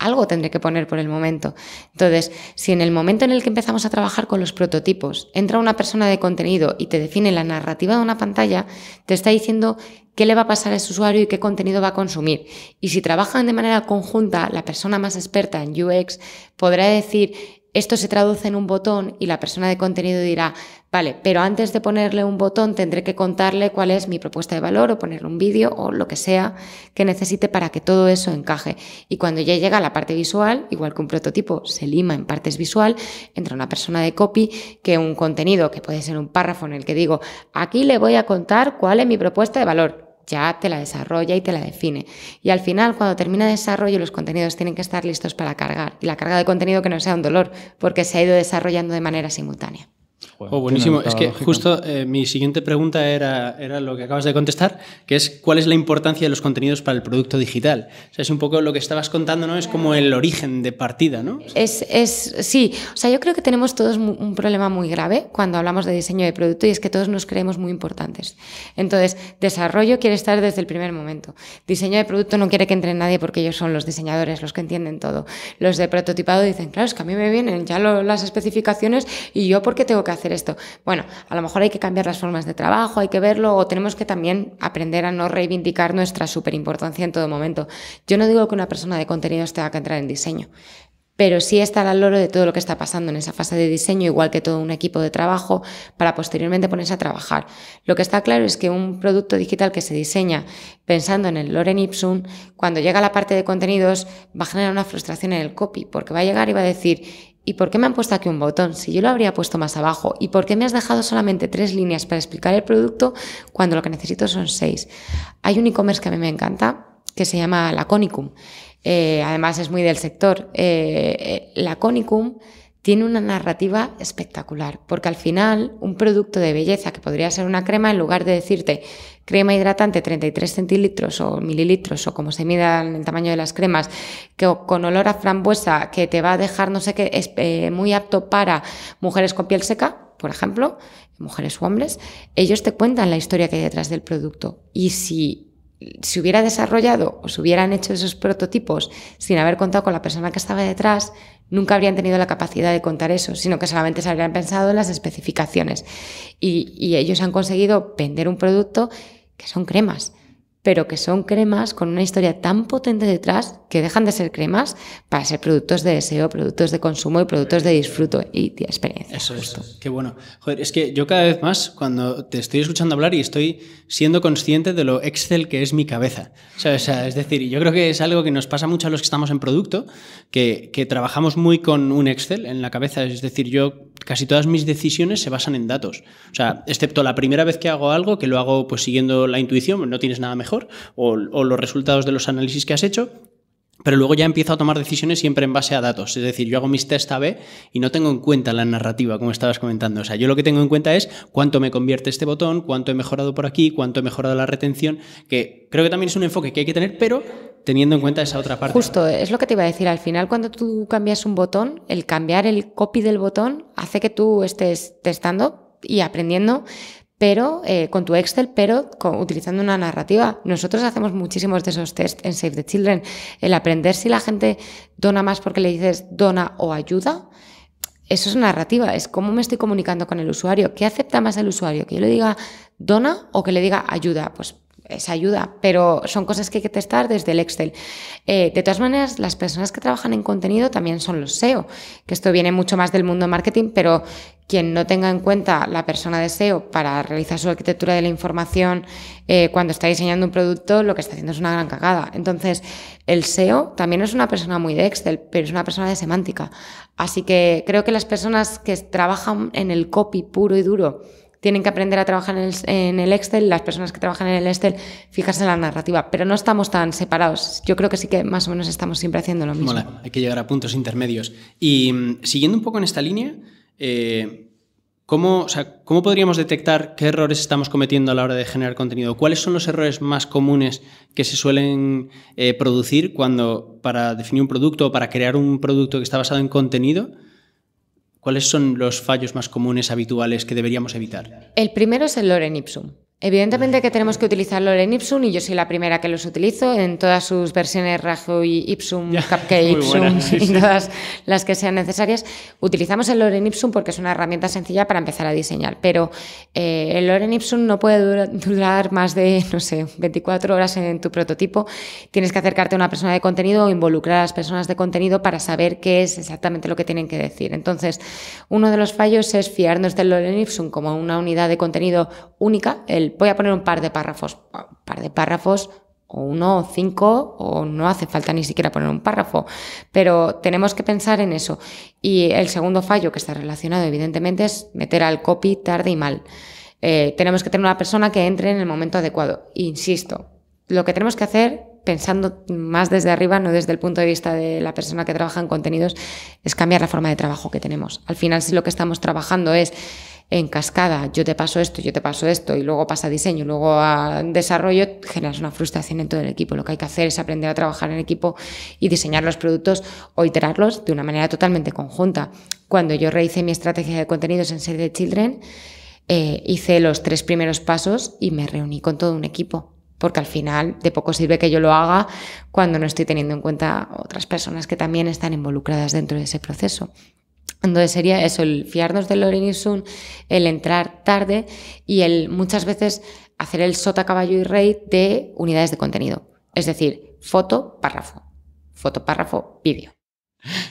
algo tendré que poner por el momento. Entonces, si en el momento en el que empezamos a trabajar con los prototipos entra una persona de contenido y te define la narrativa de una pantalla, te está diciendo qué le va a pasar a ese usuario y qué contenido va a consumir. Y si trabajan de manera conjunta, la persona más experta en UX podrá decir esto se traduce en un botón y la persona de contenido dirá, vale, pero antes de ponerle un botón tendré que contarle cuál es mi propuesta de valor o ponerle un vídeo o lo que sea que necesite para que todo eso encaje. Y cuando ya llega la parte visual, igual que un prototipo se lima en partes visual, entra una persona de copy que un contenido, que puede ser un párrafo en el que digo, aquí le voy a contar cuál es mi propuesta de valor ya te la desarrolla y te la define. Y al final, cuando termina el desarrollo, los contenidos tienen que estar listos para cargar. Y la carga de contenido que no sea un dolor, porque se ha ido desarrollando de manera simultánea. Oh, buenísimo. Es que justo eh, mi siguiente pregunta era, era lo que acabas de contestar, que es cuál es la importancia de los contenidos para el producto digital. O sea, es un poco lo que estabas contando, ¿no? Es como el origen de partida, ¿no? Es, sí. O sea, yo creo que tenemos todos un problema muy grave cuando hablamos de diseño de producto y es que todos nos creemos muy importantes. Entonces, desarrollo quiere estar desde el primer momento. Diseño de producto no quiere que entre nadie porque ellos son los diseñadores, los que entienden todo. Los de prototipado dicen, claro, es que a mí me vienen ya las especificaciones y yo porque tengo que hacer esto. Bueno, a lo mejor hay que cambiar las formas de trabajo, hay que verlo, o tenemos que también aprender a no reivindicar nuestra superimportancia en todo momento. Yo no digo que una persona de contenidos tenga que entrar en diseño, pero sí estar al loro de todo lo que está pasando en esa fase de diseño, igual que todo un equipo de trabajo, para posteriormente ponerse a trabajar. Lo que está claro es que un producto digital que se diseña pensando en el Loren Ipsum, cuando llega a la parte de contenidos, va a generar una frustración en el copy, porque va a llegar y va a decir, ¿Y por qué me han puesto aquí un botón si yo lo habría puesto más abajo? ¿Y por qué me has dejado solamente tres líneas para explicar el producto cuando lo que necesito son seis? Hay un e-commerce que a mí me encanta que se llama Laconicum. Eh, además es muy del sector. Eh, eh Laconicum tiene una narrativa espectacular, porque al final un producto de belleza que podría ser una crema, en lugar de decirte crema hidratante 33 centilitros o mililitros o como se mida el tamaño de las cremas, que con olor a frambuesa que te va a dejar no sé qué, es eh, muy apto para mujeres con piel seca, por ejemplo, mujeres u hombres, ellos te cuentan la historia que hay detrás del producto. Y si si hubiera desarrollado o se hubieran hecho esos prototipos sin haber contado con la persona que estaba detrás, nunca habrían tenido la capacidad de contar eso, sino que solamente se habrían pensado en las especificaciones. y ellos han conseguido vender un producto que son cremas pero que son cremas con una historia tan potente detrás que dejan de ser cremas para ser productos de deseo, productos de consumo y productos de disfruto y de experiencia. Eso es. Qué bueno. Joder, es que yo cada vez más cuando te estoy escuchando hablar y estoy siendo consciente de lo Excel que es mi cabeza. O sea, es decir, yo creo que es algo que nos pasa mucho a los que estamos en producto, que, que trabajamos muy con un Excel en la cabeza. Es decir, yo casi todas mis decisiones se basan en datos. O sea, excepto la primera vez que hago algo, que lo hago pues siguiendo la intuición, no tienes nada mejor o, o los resultados de los análisis que has hecho pero luego ya empiezo a tomar decisiones siempre en base a datos. Es decir, yo hago mis test A-B y no tengo en cuenta la narrativa, como estabas comentando. O sea, yo lo que tengo en cuenta es cuánto me convierte este botón, cuánto he mejorado por aquí, cuánto he mejorado la retención, que creo que también es un enfoque que hay que tener, pero teniendo en cuenta esa otra parte. Justo, es lo que te iba a decir. Al final, cuando tú cambias un botón, el cambiar el copy del botón hace que tú estés testando y aprendiendo pero eh, con tu Excel, pero utilizando una narrativa. Nosotros hacemos muchísimos de esos tests en Save the Children. El aprender si la gente dona más porque le dices dona o ayuda, eso es narrativa, es cómo me estoy comunicando con el usuario. ¿Qué acepta más el usuario? ¿Que yo le diga dona o que le diga ayuda? Pues esa ayuda, pero son cosas que hay que testar desde el Excel. Eh, de todas maneras, las personas que trabajan en contenido también son los SEO, que esto viene mucho más del mundo marketing, pero quien no tenga en cuenta la persona de SEO para realizar su arquitectura de la información eh, cuando está diseñando un producto, lo que está haciendo es una gran cagada. Entonces, el SEO también es una persona muy de Excel, pero es una persona de semántica. Así que creo que las personas que trabajan en el copy puro y duro, tienen que aprender a trabajar en el, Excel, las personas que trabajan en el Excel, fijarse en la narrativa, pero no estamos tan separados. Yo creo que sí que más o menos estamos siempre haciendo lo mismo. Mola, hay que llegar a puntos intermedios. Y mm, siguiendo un poco en esta línea, eh, ¿cómo, podríamos detectar qué errores estamos cometiendo a la hora de generar contenido? ¿Cuáles son los errores más comunes que se suelen eh, producir cuando para definir un producto o para crear un producto que está basado en contenido? ¿Cuáles son los fallos más comunes habituales que deberíamos evitar? El primero es el lorem ipsum. Evidentemente que tenemos que utilizar en Ipsum y yo soy la primera que los utilizo en todas sus versiones y Ipsum, Cupcake, Ipsum y todas las que sean necesarias. Utilizamos el Loren Ipsum porque es una herramienta sencilla para empezar a diseñar, pero eh, el Loren Ipsum no puede durar más de, no sé, 24 horas en tu prototipo. Tienes que acercarte a una persona de contenido o involucrar a las personas de contenido para saber qué es exactamente lo que tienen que decir. Entonces, uno de los fallos es fiarnos del Loren Ipsum como una unidad de contenido única, el voy a poner un par de párrafos, un par de párrafos o uno o cinco o no hace falta ni siquiera poner un párrafo, pero tenemos que pensar en eso. Y el segundo fallo que está relacionado evidentemente es meter al copy tarde y mal. Eh, tenemos que tener una persona que entre en el momento adecuado. Insisto, lo que tenemos que hacer pensando más desde arriba, no desde el punto de vista de la persona que trabaja en contenidos, es cambiar la forma de trabajo que tenemos. Al final, si lo que estamos trabajando es en cascada, yo te paso esto, yo te paso esto, y luego pasa a diseño, luego a desarrollo, generas una frustración en todo el equipo. Lo que hay que hacer es aprender a trabajar en equipo y diseñar los productos o iterarlos de una manera totalmente conjunta. Cuando yo rehice mi estrategia de contenidos en serie de Children, eh, hice los tres primeros pasos y me reuní con todo un equipo porque al final de poco sirve que yo lo haga cuando no estoy teniendo en cuenta otras personas que también están involucradas dentro de ese proceso. Entonces sería eso, el fiarnos del y Sun, el entrar tarde y el muchas veces hacer el sota, caballo y rey de unidades de contenido. Es decir, foto, párrafo. Foto, párrafo, vídeo.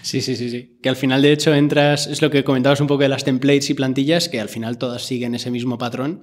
Sí, sí, sí, sí. Que al final, de hecho, entras, es lo que comentabas un poco de las templates y plantillas, que al final todas siguen ese mismo patrón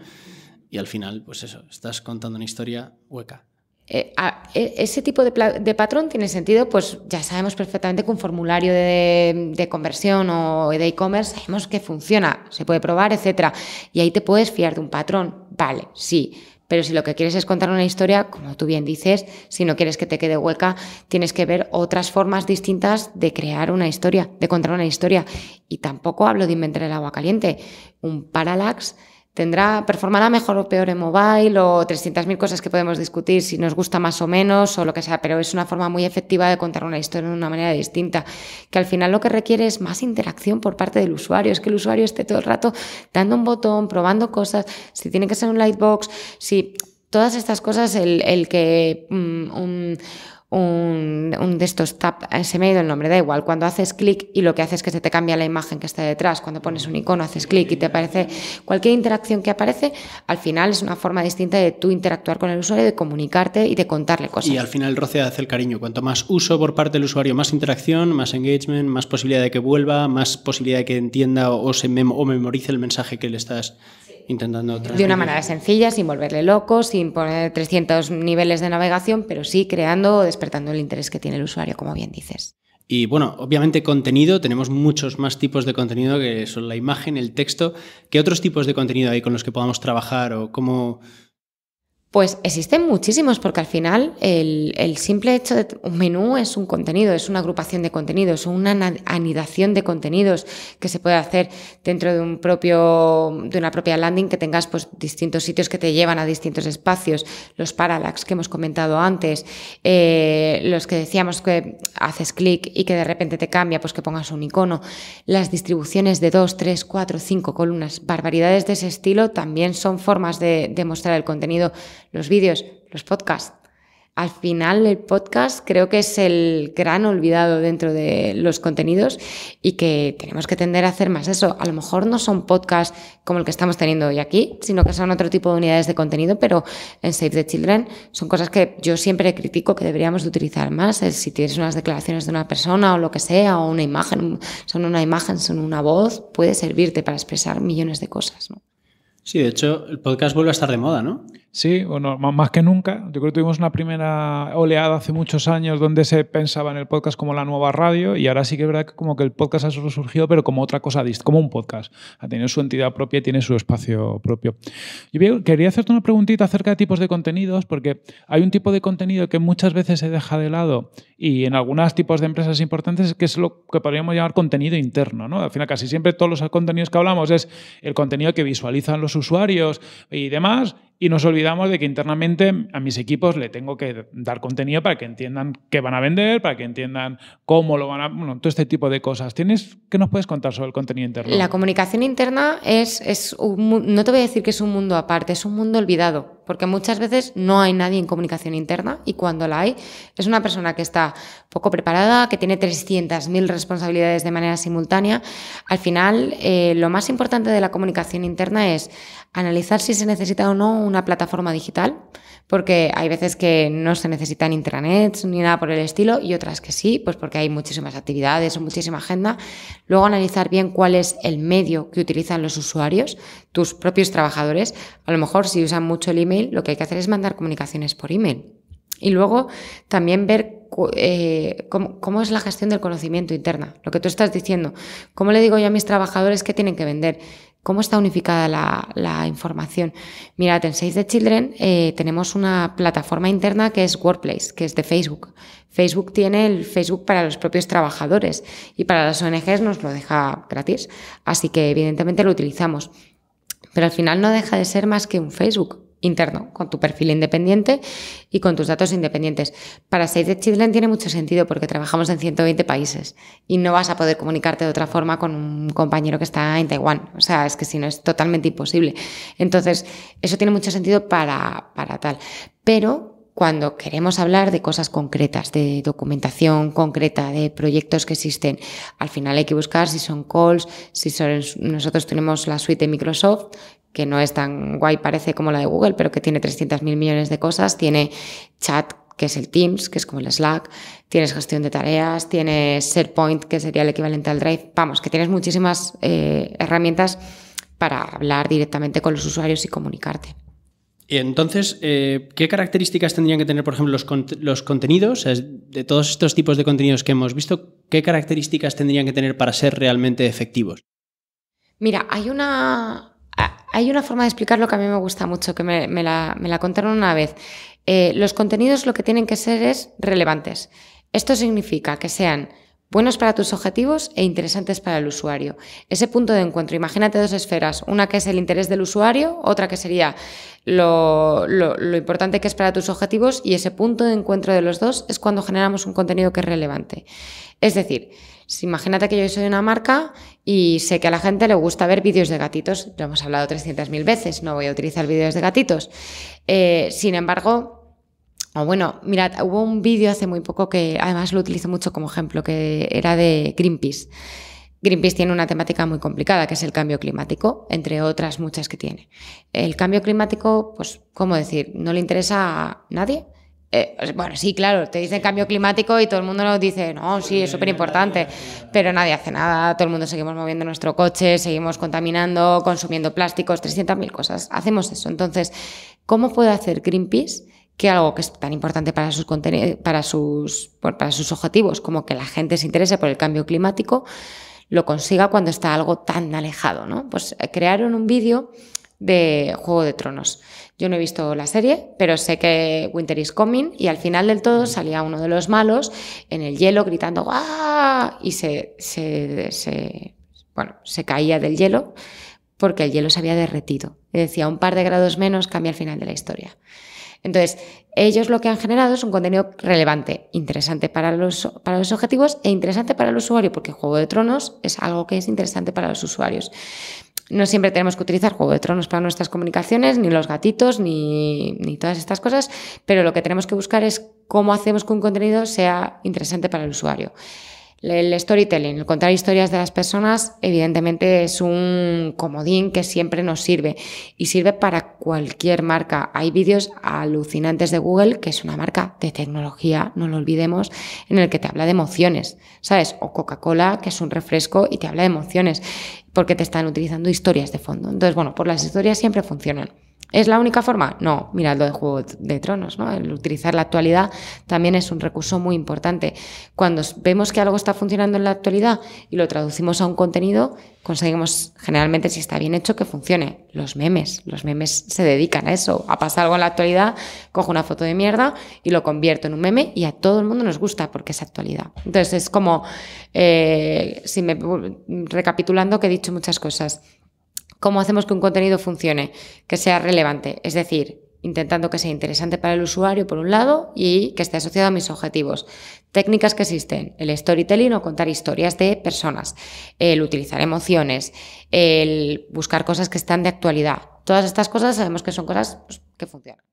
y al final, pues eso, estás contando una historia hueca. Eh, e, ese tipo de, patrón tiene sentido, pues ya sabemos perfectamente que un formulario de, de conversión o de e-commerce sabemos que funciona, se puede probar, etcétera. Y ahí te puedes fiar de un patrón. Vale, sí. Pero si lo que quieres es contar una historia, como tú bien dices, si no quieres que te quede hueca, tienes que ver otras formas distintas de crear una historia, de contar una historia. Y tampoco hablo de inventar el agua caliente. Un parallax tendrá, performará mejor o peor en mobile o 300.000 cosas que podemos discutir si nos gusta más o menos o lo que sea, pero es una forma muy efectiva de contar una historia de una manera distinta, que al final lo que requiere es más interacción por parte del usuario, es que el usuario esté todo el rato dando un botón, probando cosas, si tiene que ser un lightbox, si todas estas cosas, el, que... Mm, un, un, de estos tap, eh, se me ha ido el nombre, da igual, cuando haces clic y lo que haces es que se te cambia la imagen que está detrás, cuando pones un icono, haces clic y te aparece cualquier interacción que aparece, al final es una forma distinta de tú interactuar con el usuario, de comunicarte y de contarle cosas. Y al final el roce hace el cariño, cuanto más uso por parte del usuario, más interacción, más engagement, más posibilidad de que vuelva, más posibilidad de que entienda o, se o memorice el mensaje que le estás intentando... De una manera sencilla, sin volverle loco, sin poner 300 niveles de navegación, pero sí creando o despertando el interés que tiene el usuario, como bien dices. Y bueno, obviamente contenido, tenemos muchos más tipos de contenido que son la imagen, el texto. ¿Qué otros tipos de contenido hay con los que podamos trabajar o cómo, pues existen muchísimos, porque al final el, simple hecho de un menú es un contenido, es una agrupación de contenidos, una anidación de contenidos que se puede hacer dentro de un propio, de una propia landing que tengas pues distintos sitios que te llevan a distintos espacios, los parallax que hemos comentado antes, eh, los que decíamos que haces clic y que de repente te cambia, pues que pongas un icono, las distribuciones de dos, tres, cuatro, cinco columnas, barbaridades de ese estilo también son formas de, de mostrar el contenido los vídeos, los podcasts. Al final el podcast creo que es el gran olvidado dentro de los contenidos y que tenemos que tender a hacer más eso. A lo mejor no son podcasts como el que estamos teniendo hoy aquí, sino que son otro tipo de unidades de contenido, pero en Save the Children son cosas que yo siempre critico que deberíamos utilizar más. si tienes unas declaraciones de una persona o lo que sea, o una imagen, son una imagen, son una voz, puede servirte para expresar millones de cosas. Sí, de hecho el podcast vuelve a estar de moda, ¿no? Sí, bueno, más que nunca. Yo creo que tuvimos una primera oleada hace muchos años donde se pensaba en el podcast como la nueva radio y ahora sí que es verdad que como que el podcast ha surgido, pero como otra cosa, como un podcast. Ha tenido su entidad propia y tiene su espacio propio. Yo quería hacerte una preguntita acerca de tipos de contenidos, porque hay un tipo de contenido que muchas veces se deja de lado y en algunos tipos de empresas importantes que es lo que podríamos llamar contenido interno. ¿no? Al final, casi siempre todos los contenidos que hablamos es el contenido que visualizan los usuarios y demás y nos olvidamos de que internamente a mis equipos le tengo que dar contenido para que entiendan qué van a vender, para que entiendan cómo lo van a... Bueno, todo este tipo de cosas. ¿Tienes, ¿Qué nos puedes contar sobre el contenido interno? La comunicación interna es, es no te voy a decir que es un mundo aparte, es un mundo olvidado porque muchas veces no hay nadie en comunicación interna y cuando la hay es una persona que está poco preparada, que tiene 300.000 responsabilidades de manera simultánea. Al final, eh, lo más importante de la comunicación interna es analizar si se necesita o no una plataforma digital porque hay veces que no se necesitan intranets ni nada por el estilo y otras que sí, pues porque hay muchísimas actividades o muchísima agenda. Luego analizar bien cuál es el medio que utilizan los usuarios, tus propios trabajadores. A lo mejor si usan mucho el email, lo que hay que hacer es mandar comunicaciones por email. Y luego también ver eh, cómo, es la gestión del conocimiento interna, lo que tú estás diciendo. ¿Cómo le digo yo a mis trabajadores qué tienen que vender? ¿Cómo está unificada la, información? Mirad, en Save the Children eh, tenemos una plataforma interna que es Workplace, que es de Facebook. Facebook tiene el Facebook para los propios trabajadores y para las ONGs nos lo deja gratis, así que evidentemente lo utilizamos. Pero al final no deja de ser más que un Facebook, interno, con tu perfil independiente y con tus datos independientes. Para Save the Children tiene mucho sentido porque trabajamos en 120 países y no vas a poder comunicarte de otra forma con un compañero que está en Taiwán. O sea, es que si no es totalmente imposible. Entonces, eso tiene mucho sentido para, para tal. Pero cuando queremos hablar de cosas concretas, de documentación concreta, de proyectos que existen, al final hay que buscar si son calls, si son, nosotros tenemos la suite de Microsoft, que no es tan guay, parece como la de Google, pero que tiene 300.000 millones de cosas, tiene chat que es el Teams, que es como el Slack, tienes gestión de tareas, tienes SharePoint, que sería el equivalente al Drive. Vamos, que tienes muchísimas eh, herramientas para hablar directamente con los usuarios y comunicarte. Y Entonces, eh, ¿qué características tendrían que tener, por ejemplo, los, contenidos? de todos estos tipos de contenidos que hemos visto, ¿qué características tendrían que tener para ser realmente efectivos? Mira, hay una, hay una forma de explicarlo que a mí me gusta mucho, que me, la, contaron una vez. Eh, los contenidos lo que tienen que ser es relevantes. Esto significa que sean buenos para tus objetivos e interesantes para el usuario. Ese punto de encuentro, imagínate dos esferas, una que es el interés del usuario, otra que sería lo, importante que es para tus objetivos y ese punto de encuentro de los dos es cuando generamos un contenido que es relevante. Es decir, imagínate que yo soy una marca y sé que a la gente le gusta ver vídeos de gatitos, lo hemos hablado 300.000 veces, no voy a utilizar vídeos de gatitos. Eh, sin embargo, o bueno, mirad, hubo un vídeo hace muy poco que además lo utilizo mucho como ejemplo, que era de Greenpeace. Greenpeace tiene una temática muy complicada, que es el cambio climático, entre otras muchas que tiene. El cambio climático, pues, ¿cómo decir? No le interesa a nadie. Eh, bueno, sí, claro, te dicen cambio climático y todo el mundo nos dice, no, sí, es súper importante, pero nadie hace nada, todo el mundo seguimos moviendo nuestro coche, seguimos contaminando, consumiendo plásticos, 300.000 cosas, hacemos eso. Entonces, ¿cómo puede hacer Greenpeace que algo que es tan importante para sus, para sus, para sus objetivos, como que la gente se interese por el cambio climático, lo consiga cuando está algo tan alejado? ¿no? Pues eh, crearon un vídeo de Juego de Tronos. Yo no he visto la serie, pero sé que Winter is Coming y al final del todo salía uno de los malos en el hielo gritando ¡Ah! y se, se, se, bueno, se caía del hielo porque el hielo se había derretido. decía, un par de grados menos cambia el final de la historia. Entonces, ellos lo que han generado es un contenido relevante, interesante para los, para los objetivos e interesante para el usuario, porque Juego de Tronos es algo que es interesante para los usuarios no siempre tenemos que utilizar Juego de Tronos para nuestras comunicaciones, ni los gatitos, ni, todas estas cosas, pero lo que tenemos que buscar es cómo hacemos que un contenido sea interesante para el usuario. El storytelling, el contar historias de las personas, evidentemente es un comodín que siempre nos sirve y sirve para cualquier marca. Hay vídeos alucinantes de Google, que es una marca de tecnología, no lo olvidemos, en el que te habla de emociones, ¿sabes? O Coca-Cola, que es un refresco y te habla de emociones, porque te están utilizando historias de fondo. Entonces, bueno, por las historias siempre funcionan. ¿Es la única forma? No, mira lo de Juego de Tronos, ¿no? El utilizar la actualidad también es un recurso muy importante. Cuando vemos que algo está funcionando en la actualidad y lo traducimos a un contenido, conseguimos generalmente, si está bien hecho, que funcione. Los memes, los memes se dedican a eso, a pasar algo en la actualidad, cojo una foto de mierda y lo convierto en un meme y a todo el mundo nos gusta porque es actualidad. Entonces es como, eh, si me, recapitulando que he dicho muchas cosas, ¿Cómo hacemos que un contenido funcione? Que sea relevante, es decir, intentando que sea interesante para el usuario por un lado y que esté asociado a mis objetivos. Técnicas que existen, el storytelling o contar historias de personas, el utilizar emociones, el buscar cosas que están de actualidad. Todas estas cosas sabemos que son cosas pues, que funcionan.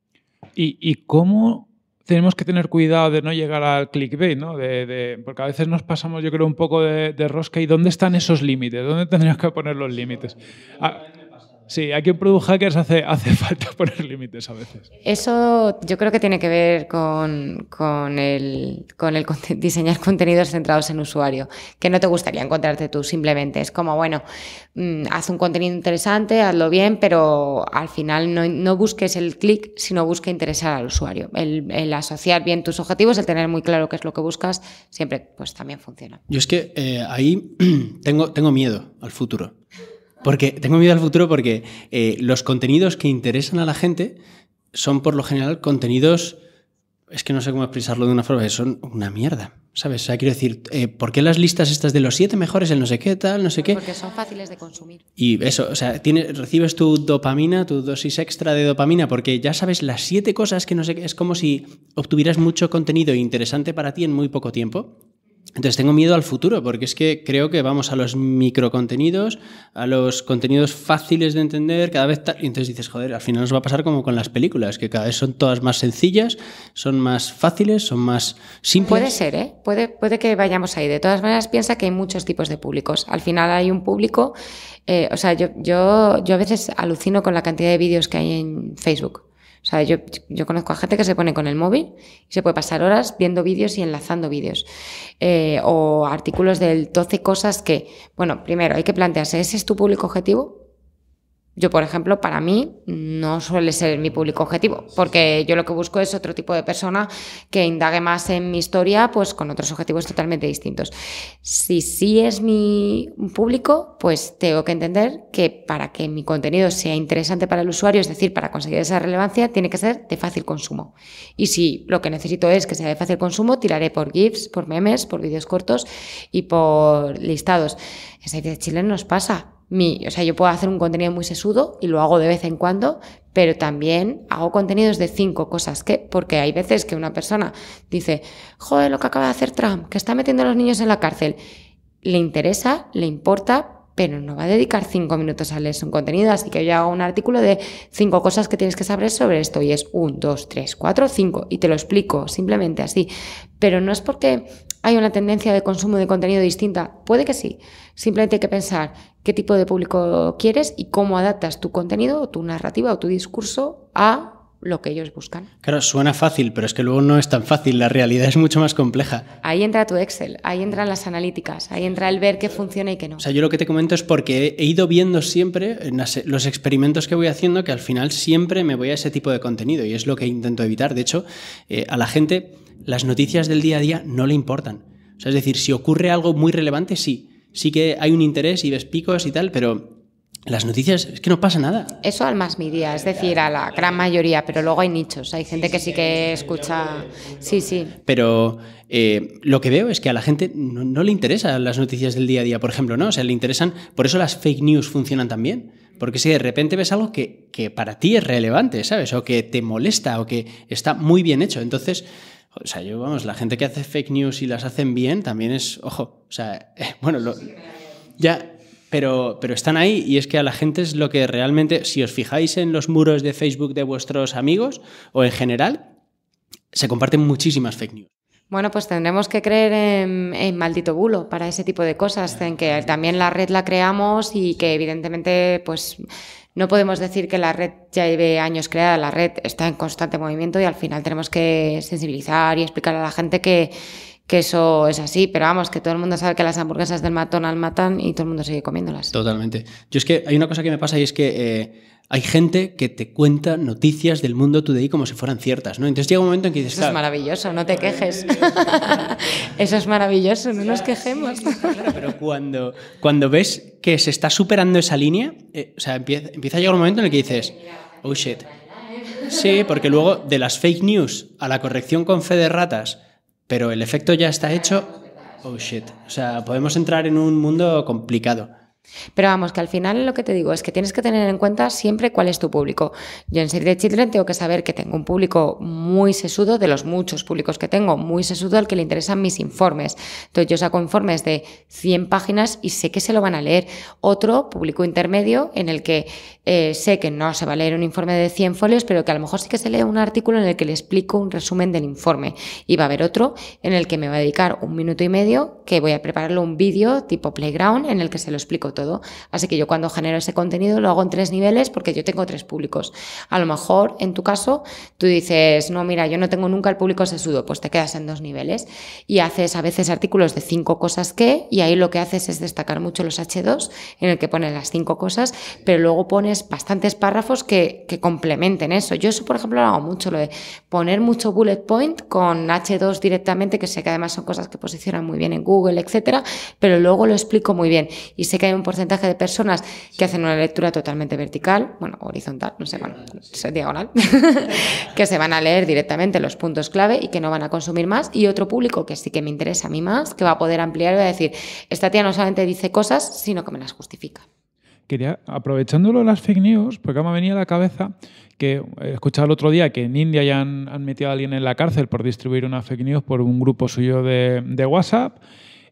¿Y, cómo tenemos que tener cuidado de no llegar al clickbait, ¿no? De, porque a veces nos pasamos, yo creo, un poco de, rosca y dónde están esos límites, dónde tendríamos que poner los límites. Ah, Sí, aquí en Product Hackers hace, hace falta poner límites a veces. Eso yo creo que tiene que ver con, el, diseñar contenidos centrados en usuario, que no te gustaría encontrarte tú simplemente. Es como, bueno, mm, haz un contenido interesante, hazlo bien, pero al final no, busques el clic, sino busca interesar al usuario. El, asociar bien tus objetivos, el tener muy claro qué es lo que buscas, siempre pues también funciona. Yo es que eh, ahí tengo, tengo miedo al futuro. Porque tengo miedo al futuro porque eh, los contenidos que interesan a la gente son por lo general contenidos, es que no sé cómo expresarlo de una forma, son una mierda. ¿Sabes? O sea, quiero decir, eh, ¿por qué las listas estas de los siete mejores, el no sé qué, tal, no sé qué? Porque son fáciles de consumir. Y eso, o sea, recibes tu dopamina, tu dosis extra de dopamina, porque ya sabes las siete cosas que no sé qué. Es como si obtuvieras mucho contenido interesante para ti en muy poco tiempo. Entonces tengo miedo al futuro, porque es que creo que vamos a los microcontenidos, a los contenidos fáciles de entender, cada vez Y entonces dices, joder, al final nos va a pasar como con las películas, que cada vez son todas más sencillas, son más fáciles, son más simples. Puede ser, ¿eh? Puede, puede que vayamos ahí. De todas maneras, piensa que hay muchos tipos de públicos. Al final hay un público, eh, o sea, yo, yo, yo a veces alucino con la cantidad de vídeos que hay en Facebook. O sea, yo, yo, conozco a gente que se pone con el móvil y se puede pasar horas viendo vídeos y enlazando vídeos. Eh, o artículos del 12 cosas que, bueno, primero hay que plantearse, ¿ese es tu público objetivo? Yo, por ejemplo, para mí no suele ser mi público objetivo, porque yo lo que busco es otro tipo de persona que indague más en mi historia, pues con otros objetivos totalmente distintos. Si sí es mi público, pues tengo que entender que para que mi contenido sea interesante para el usuario, es decir, para conseguir esa relevancia, tiene que ser de fácil consumo. Y si lo que necesito es que sea de fácil consumo, tiraré por GIFs, por memes, por vídeos cortos y por listados. idea de Chile nos pasa mi, o sea, yo puedo hacer un contenido muy sesudo y lo hago de vez en cuando, pero también hago contenidos de cinco cosas, que porque hay veces que una persona dice, joder, lo que acaba de hacer Trump, que está metiendo a los niños en la cárcel, le interesa, le importa, pero no va a dedicar cinco minutos a leer un contenido, así que yo hago un artículo de cinco cosas que tienes que saber sobre esto y es un, dos, tres, cuatro, cinco y te lo explico simplemente así, pero no es porque ¿Hay una tendencia de consumo de contenido distinta? Puede que sí. Simplemente hay que pensar qué tipo de público quieres y cómo adaptas tu contenido, tu narrativa o tu discurso a lo que ellos buscan. Claro, suena fácil, pero es que luego no es tan fácil, la realidad es mucho más compleja. Ahí entra tu Excel, ahí entran las analíticas, ahí entra el ver qué funciona y qué no. O sea, yo lo que te comento es porque he ido viendo siempre en los experimentos que voy haciendo que al final siempre me voy a ese tipo de contenido y es lo que intento evitar. De hecho, eh, a la gente las noticias del día a día no le importan. O es decir, si ocurre algo muy relevante, sí. Sí que hay un interés y ves picos y tal, pero las noticias es que no pasa nada. Eso al más media, es decir, a la gran mayoría, pero luego hay nichos, hay gente que sí que escucha. Sí, sí. Pero eh, lo que veo es que a la gente no, le interesan las noticias del día a día, por ejemplo, ¿no? O sea, le interesan. Por eso las fake news funcionan tan bien. Porque si de repente ves algo que, que para ti es relevante, ¿sabes? O que te molesta o que está muy bien hecho. Entonces. O sea, yo, vamos, la gente que hace fake news y las hacen bien también es, ojo, o sea, eh, bueno, ya, pero, pero están ahí y es que a la gente es lo que realmente, si os fijáis en los muros de Facebook de vuestros amigos o en general, se comparten muchísimas fake news. Bueno, pues tendremos que creer en, en, maldito bulo para ese tipo de cosas, en que también la red la creamos y que evidentemente, pues no podemos decir que la red ya lleve años creada, la red está en constante movimiento y al final tenemos que sensibilizar y explicar a la gente que, eso es así, pero vamos, que todo el mundo sabe que las hamburguesas del matón al matan y todo el mundo sigue comiéndolas. Totalmente. Yo es que hay una cosa que me pasa y es que eh, hay gente que te cuenta noticias del mundo today como si fueran ciertas, ¿no? Entonces llega un momento en que dices... Eso es maravilloso, no te quejes. Eso es maravilloso, no nos quejemos. pero cuando, cuando ves que se está superando esa línea, eh, empieza, a llegar un momento en el que dices, oh shit. Sí, porque luego de las fake news a la corrección con fe de ratas, pero el efecto ya está hecho, oh shit. O sea, podemos entrar en un mundo complicado. Pero vamos, que al final lo que te digo es que tienes que tener en cuenta siempre cuál es tu público. Yo en serie de Children tengo que saber que tengo un público muy sesudo, de los muchos públicos que tengo, muy sesudo al que le interesan mis informes. Entonces yo saco informes de 100 páginas y sé que se lo van a leer. Otro público intermedio en el que eh, sé que no se va a leer un informe de 100 folios, pero que a lo mejor sí que se lee un artículo en el que le explico un resumen del informe. Y va a haber otro en el que me va a dedicar un minuto y medio, que voy a prepararle un vídeo tipo playground en el que se lo explico todo. Así que yo cuando genero ese contenido lo hago en tres niveles porque yo tengo tres públicos. A lo mejor en tu caso tú dices, no, mira, yo no tengo nunca el público sesudo, pues te quedas en dos niveles y haces a veces artículos de cinco cosas que y ahí lo que haces es destacar mucho los H2 en el que pones las cinco cosas, pero luego pones bastantes párrafos que, complementen eso. Yo eso, por ejemplo, lo hago mucho, lo de poner mucho bullet point con H2 directamente, que sé que además son cosas que posicionan muy bien en Google, etcétera, pero luego lo explico muy bien y sé que hay un porcentaje de personas que hacen una lectura totalmente vertical, bueno, horizontal, no sé, bueno, diagonal, que se van a leer directamente los puntos clave y que no van a consumir más. Y otro público que sí que me interesa a mí más, que va a poder ampliar y va a decir, esta tía no solamente dice cosas, sino que me las justifica. Quería, aprovechándolo de las fake news, porque me venía a la cabeza que eh, escuchaba el otro día que en India ya han, metido a alguien en la cárcel por distribuir una fake news por un grupo suyo de, de WhatsApp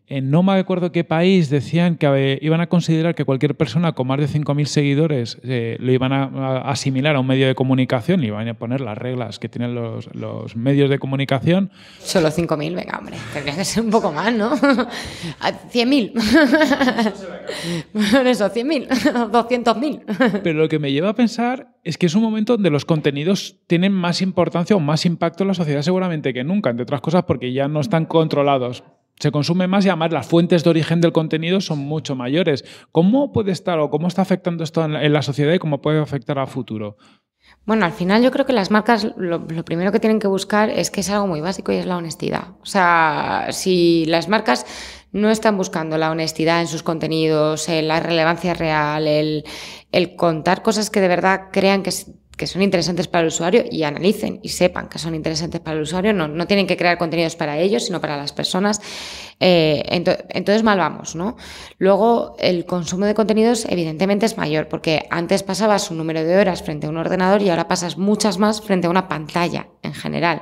eh, no me acuerdo qué país decían que eh, iban a considerar que cualquier persona con más de 5.000 seguidores eh, lo iban a, asimilar a un medio de comunicación y iban a poner las reglas que tienen los, los medios de comunicación. Solo 5.000, venga, hombre, tendría que ser un poco más, ¿no? 100.000. Por eso, 100.000, 200.000. Pero lo que me lleva a pensar es que es un momento donde los contenidos tienen más importancia o más impacto en la sociedad seguramente que nunca, entre otras cosas porque ya no están controlados se consume más y además las fuentes de origen del contenido son mucho mayores. ¿Cómo puede estar o cómo está afectando esto en la, sociedad y cómo puede afectar al futuro? Bueno, al final yo creo que las marcas lo, primero que tienen que buscar es que es algo muy básico y es la honestidad. O sea, si las marcas no están buscando la honestidad en sus contenidos, la relevancia real, el, el, contar cosas que de verdad crean que que son interesantes para el usuario y analicen y sepan que son interesantes para el usuario. No, tienen que crear contenidos para ellos, sino para las personas. Eh, entonces mal vamos, ¿no? Luego, el consumo de contenidos evidentemente es mayor, porque antes pasabas un número de horas frente a un ordenador y ahora pasas muchas más frente a una pantalla en general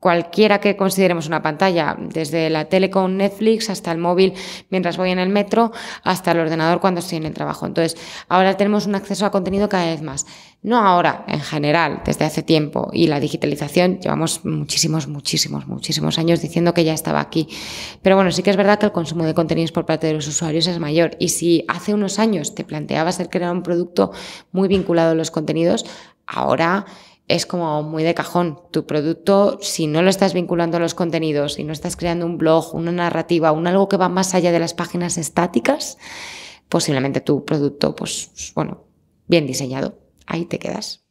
cualquiera que consideremos una pantalla, desde la tele con Netflix hasta el móvil mientras voy en el metro, hasta el ordenador cuando estoy en el trabajo. Entonces, ahora tenemos un acceso a contenido cada vez más. No ahora, en general, desde hace tiempo. Y la digitalización, llevamos muchísimos, muchísimos, muchísimos años diciendo que ya estaba aquí. Pero bueno, sí que es verdad que el consumo de contenidos por parte de los usuarios es mayor. Y si hace unos años te planteabas el crear un producto muy vinculado a los contenidos, ahora es como muy de cajón. Tu producto, si no lo estás vinculando a los contenidos, si no estás creando un blog, una narrativa, un algo que va más allá de las páginas estáticas, posiblemente tu producto, pues bueno, bien diseñado. Ahí te quedas.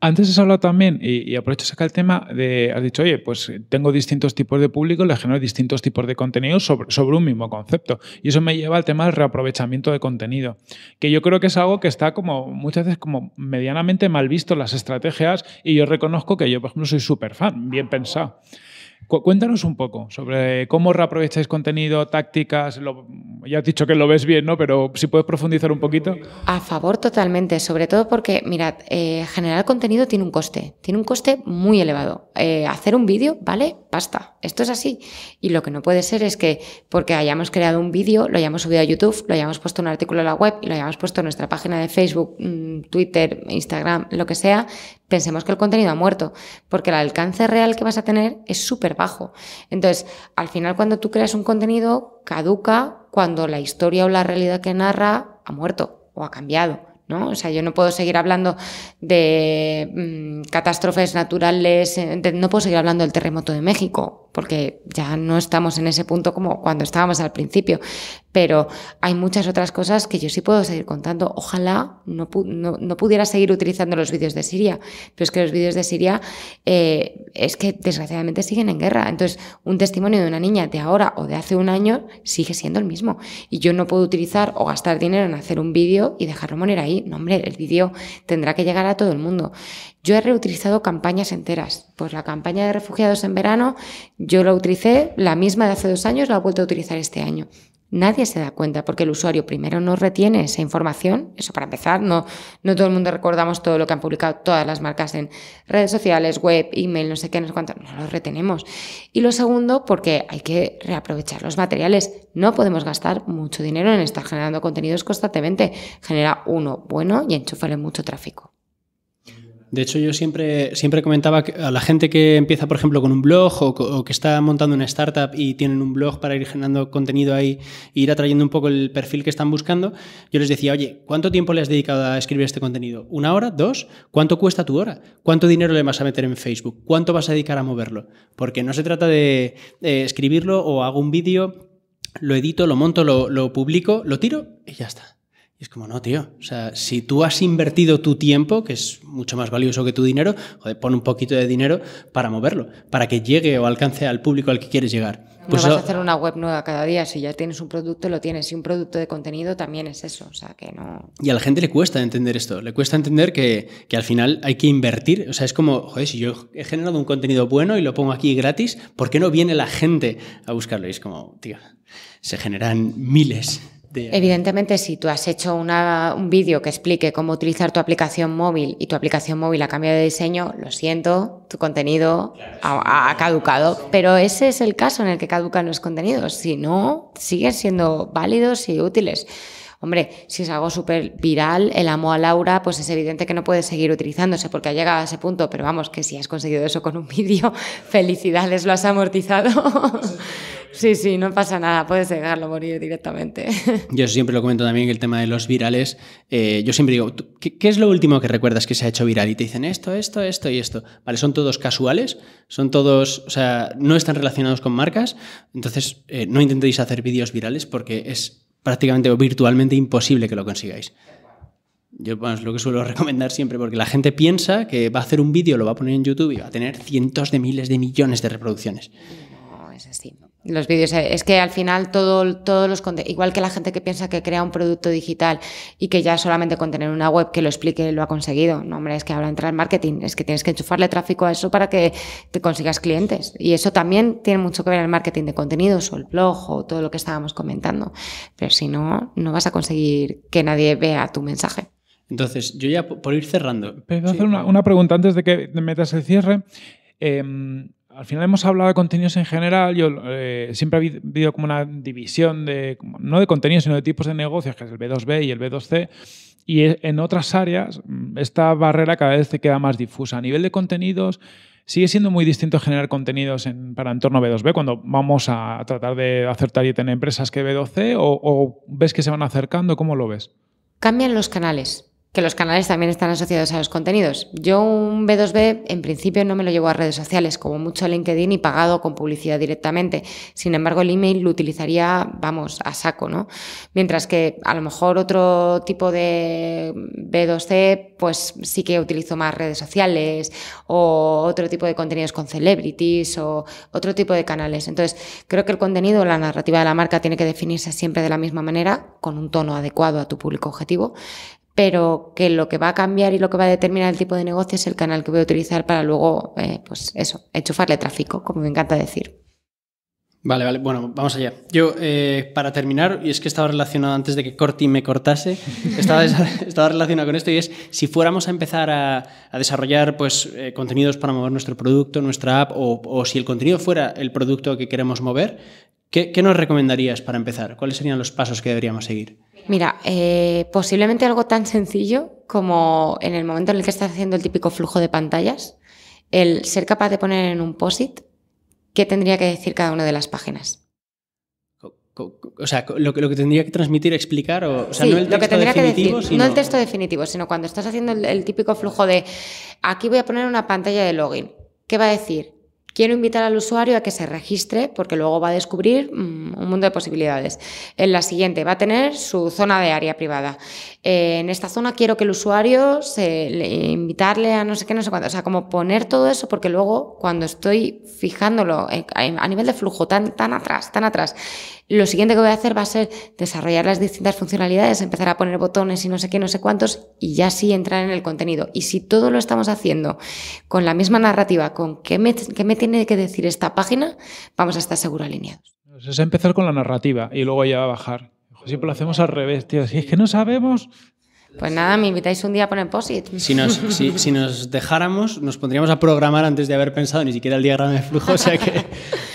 Antes has hablado también, y, y, aprovecho sacar el tema, de, has dicho, oye, pues eh, tengo distintos tipos de público, le genero distintos tipos de contenido sobre, un mismo concepto. Y eso me lleva al tema del reaprovechamiento de contenido, que yo creo que es algo que está como muchas veces como medianamente mal visto en las estrategias y yo reconozco que yo, por ejemplo, soy súper fan, bien pensado cuéntanos un poco sobre cómo reaprovecháis contenido, tácticas, lo, ya has dicho que lo ves bien, ¿no? Pero si puedes profundizar un poquito. A favor totalmente, sobre todo porque, mirad, eh, generar contenido tiene un coste, tiene un coste muy elevado. Eh, hacer un vídeo, ¿vale? Basta, esto es así. Y lo que no puede ser es que porque hayamos creado un vídeo, lo hayamos subido a YouTube, lo hayamos puesto en un artículo en la web y lo hayamos puesto en nuestra página de Facebook, mm, Twitter, Instagram, lo que sea, pensemos que el contenido ha muerto, porque el alcance real que vas a tener es súper bajo. Entonces, al final cuando tú creas un contenido, caduca cuando la historia o la realidad que narra ha muerto o ha cambiado. ¿No? O sea, yo no puedo seguir hablando de mm, catástrofes naturales, eh, no puedo seguir hablando del terremoto de México, porque ya no estamos en ese punto como cuando estábamos al principio pero hay muchas otras cosas que yo sí puedo seguir contando. Ojalá no, pudiera seguir utilizando los vídeos de Siria, pero es que los vídeos de Siria eh, es que desgraciadamente siguen en guerra. Entonces, un testimonio de una niña de ahora o de hace un año sigue siendo el mismo. Y yo no puedo utilizar o gastar dinero en hacer un vídeo y dejarlo morir ahí. No, hombre, el vídeo tendrá que llegar a todo el mundo. Yo he reutilizado campañas enteras. Pues la campaña de refugiados en verano, yo la utilicé, la misma de hace dos años, la he vuelto a utilizar este año. Nadie se da cuenta porque el usuario primero no retiene esa información, eso para empezar, no, no todo el mundo recordamos todo lo que han publicado todas las marcas en redes sociales, web, email, no sé qué, no sé cuánto, no lo retenemos. Y lo segundo, porque hay que reaprovechar los materiales, no podemos gastar mucho dinero en estar generando contenidos constantemente, genera uno bueno y enchufale mucho tráfico. De hecho, yo siempre, siempre comentaba a la gente que empieza, por ejemplo, con un blog o, que está montando una startup y tienen un blog para ir generando contenido ahí e ir atrayendo un poco el perfil que están buscando, yo les decía, oye, ¿cuánto tiempo le has dedicado a escribir este contenido? ¿Una hora? ¿Dos? ¿Cuánto cuesta tu hora? ¿Cuánto dinero le vas a meter en Facebook? ¿Cuánto vas a dedicar a moverlo? Porque no se trata de escribirlo o hago un vídeo, lo edito, lo monto, lo, lo publico, lo tiro y ya está. Y es como, no, tío, o sea, si tú has invertido tu tiempo, que es mucho más valioso que tu dinero, joder, pon un poquito de dinero para moverlo, para que llegue o alcance al público al que quieres llegar. No pues vas a hacer una web nueva cada día, si ya tienes un producto, lo tienes, y un producto de contenido también es eso, o sea, que no... Y a la gente le cuesta entender esto, le cuesta entender que, que al final hay que invertir, o sea, es como, joder, si yo he generado un contenido bueno y lo pongo aquí gratis, ¿por qué no viene la gente a buscarlo? Y es como, tío, se generan miles Evidentemente, si tú has hecho un vídeo que explique cómo utilizar tu aplicación móvil y tu aplicación móvil ha cambiado de diseño, lo siento, tu contenido ha, caducado. Pero ese es el caso en el que caducan los contenidos. Si no, siguen siendo válidos y útiles. Hombre, si es algo súper viral, el amo a Laura, pues es evidente que no puede seguir utilizándose porque ha llegado a ese punto, pero vamos, que si has conseguido eso con un vídeo, felicidades, lo has amortizado. sí, sí, no pasa nada, puedes dejarlo morir directamente. yo siempre lo comento también, el tema de los virales, eh, yo siempre digo, ¿qué, es lo último que recuerdas que se ha hecho viral? Y te dicen esto, esto, esto y esto. Vale, son todos casuales, son todos, o sea, no están relacionados con marcas, entonces eh, no intentéis hacer vídeos virales porque es prácticamente o virtualmente imposible que lo consigáis. Yo lo que suelo recomendar siempre, porque la gente piensa que va a hacer un vídeo, lo va a poner en YouTube y va a tener cientos de miles de millones de reproducciones. No, es así. Los vídeos, eh, es que al final todo, todos los igual que la gente que piensa que crea un producto digital y que ya solamente con tener una web que lo explique lo ha conseguido. No, hombre, es que ahora entra el marketing, es que tienes que enchufarle tráfico a eso para que te consigas clientes. Y eso también tiene mucho que ver el marketing de contenidos o el blog o todo lo que estábamos comentando. Pero si no, no vas a conseguir que nadie vea tu mensaje. Entonces, yo ya por ir cerrando. Pero voy a hacer una, pregunta antes de que metas el cierre. Em, al final hemos hablado de contenidos en general. Yo eh, siempre he habido como una división de, no de contenidos, sino de tipos de negocios, que es el B2B y el B2C. Y e, en otras áreas, mm, esta barrera cada vez se queda más difusa. A nivel de contenidos, sigue siendo muy distinto generar contenidos en, para entorno B2B cuando vamos a tratar de hacer y en empresas que B2C o ves que se van acercando. ¿Cómo lo ves? Cambian los canales que los canales también están asociados a los contenidos. Yo un B2B en principio no me lo llevo a redes sociales, como mucho LinkedIn y pagado con publicidad directamente. Sin embargo, el email lo utilizaría, vamos, a saco, ¿no? Mientras que a lo mejor otro tipo de B2C, pues sí que utilizo más redes sociales o otro tipo de contenidos con celebrities o otro tipo de canales. Entonces, creo que el contenido, la narrativa de la marca tiene que definirse siempre de la misma manera, con un tono adecuado a tu público objetivo pero que lo que va a cambiar y lo que va a determinar el tipo de negocio es el canal que voy a utilizar para luego, eh, pues eso, enchufarle tráfico, como me encanta decir. Vale, vale, bueno, vamos allá. Yo, eh, para terminar, y es que estaba relacionado antes de que Corti me cortase, estaba, estaba relacionado con esto y es si fuéramos a empezar a, desarrollar pues, eh, contenidos para mover nuestro producto, nuestra app, o, o, si el contenido fuera el producto que queremos mover, ¿Qué, nos recomendarías para empezar? ¿Cuáles serían los pasos que deberíamos seguir? Mira, eh, posiblemente algo tan sencillo como en el momento en el que estás haciendo el típico flujo de pantallas, el ser capaz de poner en un POSIT qué tendría que decir cada una de las páginas. O sea, lo que, tendría que transmitir, explicar, o, sea, no el texto lo que definitivo, que decir, No el texto definitivo, sino cuando estás haciendo el típico flujo de aquí voy a poner una pantalla de login. ¿Qué va a decir? Quiero invitar al usuario a que se registre porque luego va a descubrir mm, un mundo de posibilidades. En la siguiente va a tener su zona de área privada. Eh, en esta zona quiero que el usuario se le, invitarle a no sé qué, no sé cuánto. O sea, como poner todo eso porque luego cuando estoy fijándolo eh, a nivel de flujo tan, tan atrás, tan atrás, lo siguiente que voy a hacer va a ser desarrollar las distintas funcionalidades, empezar a poner botones y no sé qué, no sé cuántos, y ya sí entrar en el contenido. Y si todo lo estamos haciendo con la misma narrativa, con qué me, me tiene que decir esta página, vamos a estar seguro alineados. Pues es empezar con la narrativa y luego ya a bajar. Siempre lo hacemos al revés, tío. Si es que no sabemos, pues nada, me invitáis un día a poner POSIT. Si nos, si, nos dejáramos, nos pondríamos a programar antes de haber pensado ni siquiera el diagrama de flujo, o sea que.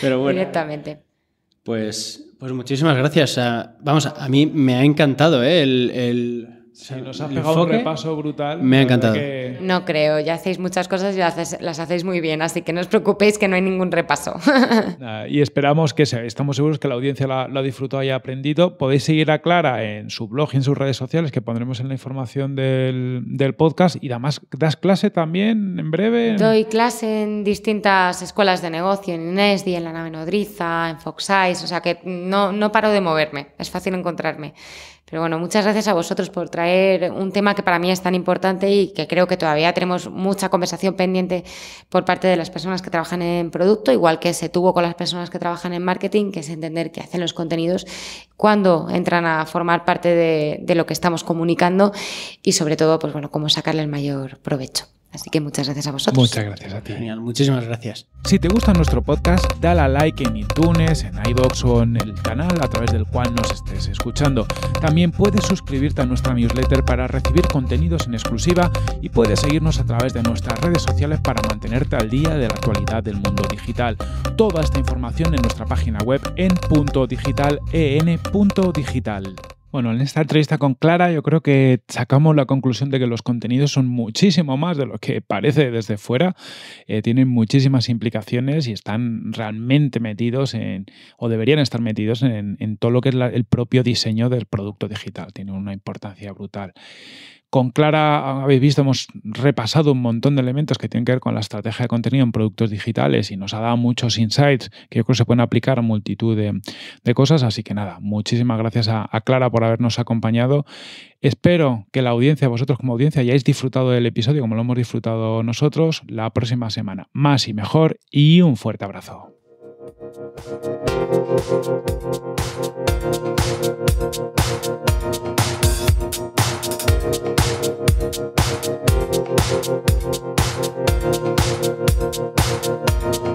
Pero bueno. Directamente. Pues pues muchísimas gracias. vamos, a mí me ha encantado ¿eh? el, el Sí, nos ha pegado un repaso brutal. Me ha encantado. No creo, ya hacéis muchas cosas y las, hacéis muy bien, así que no os preocupéis que no hay ningún repaso. y esperamos que sea, estamos seguros que la audiencia lo ha disfrutado y ha aprendido. Podéis seguir a Clara en su blog y en sus redes sociales, que pondremos en la información del, podcast. Y además, ¿das clase también en breve? Doy clase en distintas escuelas de negocio, en Nesdi, en La Nave Nodriza, en Fox o sea que no, no paro de moverme, es fácil encontrarme. Pero bueno, muchas gracias a vosotros por traer un tema que para mí es tan importante y que creo que todavía tenemos mucha conversación pendiente por parte de las personas que trabajan en producto, igual que se tuvo con las personas que trabajan en marketing, que es entender qué hacen los contenidos, cuándo entran a formar parte de, de lo que estamos comunicando y sobre todo, pues bueno, cómo sacarle el mayor provecho. Así que muchas gracias a vosotros. Muchas gracias a ti. Genial, muchísimas gracias. Si te gusta nuestro podcast, dale a like en iTunes, en iBox o en el canal a través del cual nos estés escuchando. También puedes suscribirte a nuestra newsletter para recibir contenidos en exclusiva y puedes seguirnos a través de nuestras redes sociales para mantenerte al día de la actualidad del mundo digital. Toda esta información en nuestra página web en.digitalen.digital bueno, en esta entrevista con Clara yo creo que sacamos la conclusión de que los contenidos son muchísimo más de lo que parece desde fuera, eh, tienen muchísimas implicaciones y están realmente metidos en, o deberían estar metidos en, en todo lo que es el propio diseño del producto digital, tiene una importancia brutal. Con Clara, habéis visto, hemos repasado un montón de elementos que tienen que ver con la estrategia de contenido en productos digitales y nos ha dado muchos insights que yo creo que se pueden aplicar a multitud de, cosas. Así que nada, muchísimas gracias a, Clara por habernos acompañado. Espero que la audiencia, vosotros como audiencia, hayáis disfrutado del episodio como lo hemos disfrutado nosotros. La próxima semana, más y mejor y un fuerte abrazo. Thank you.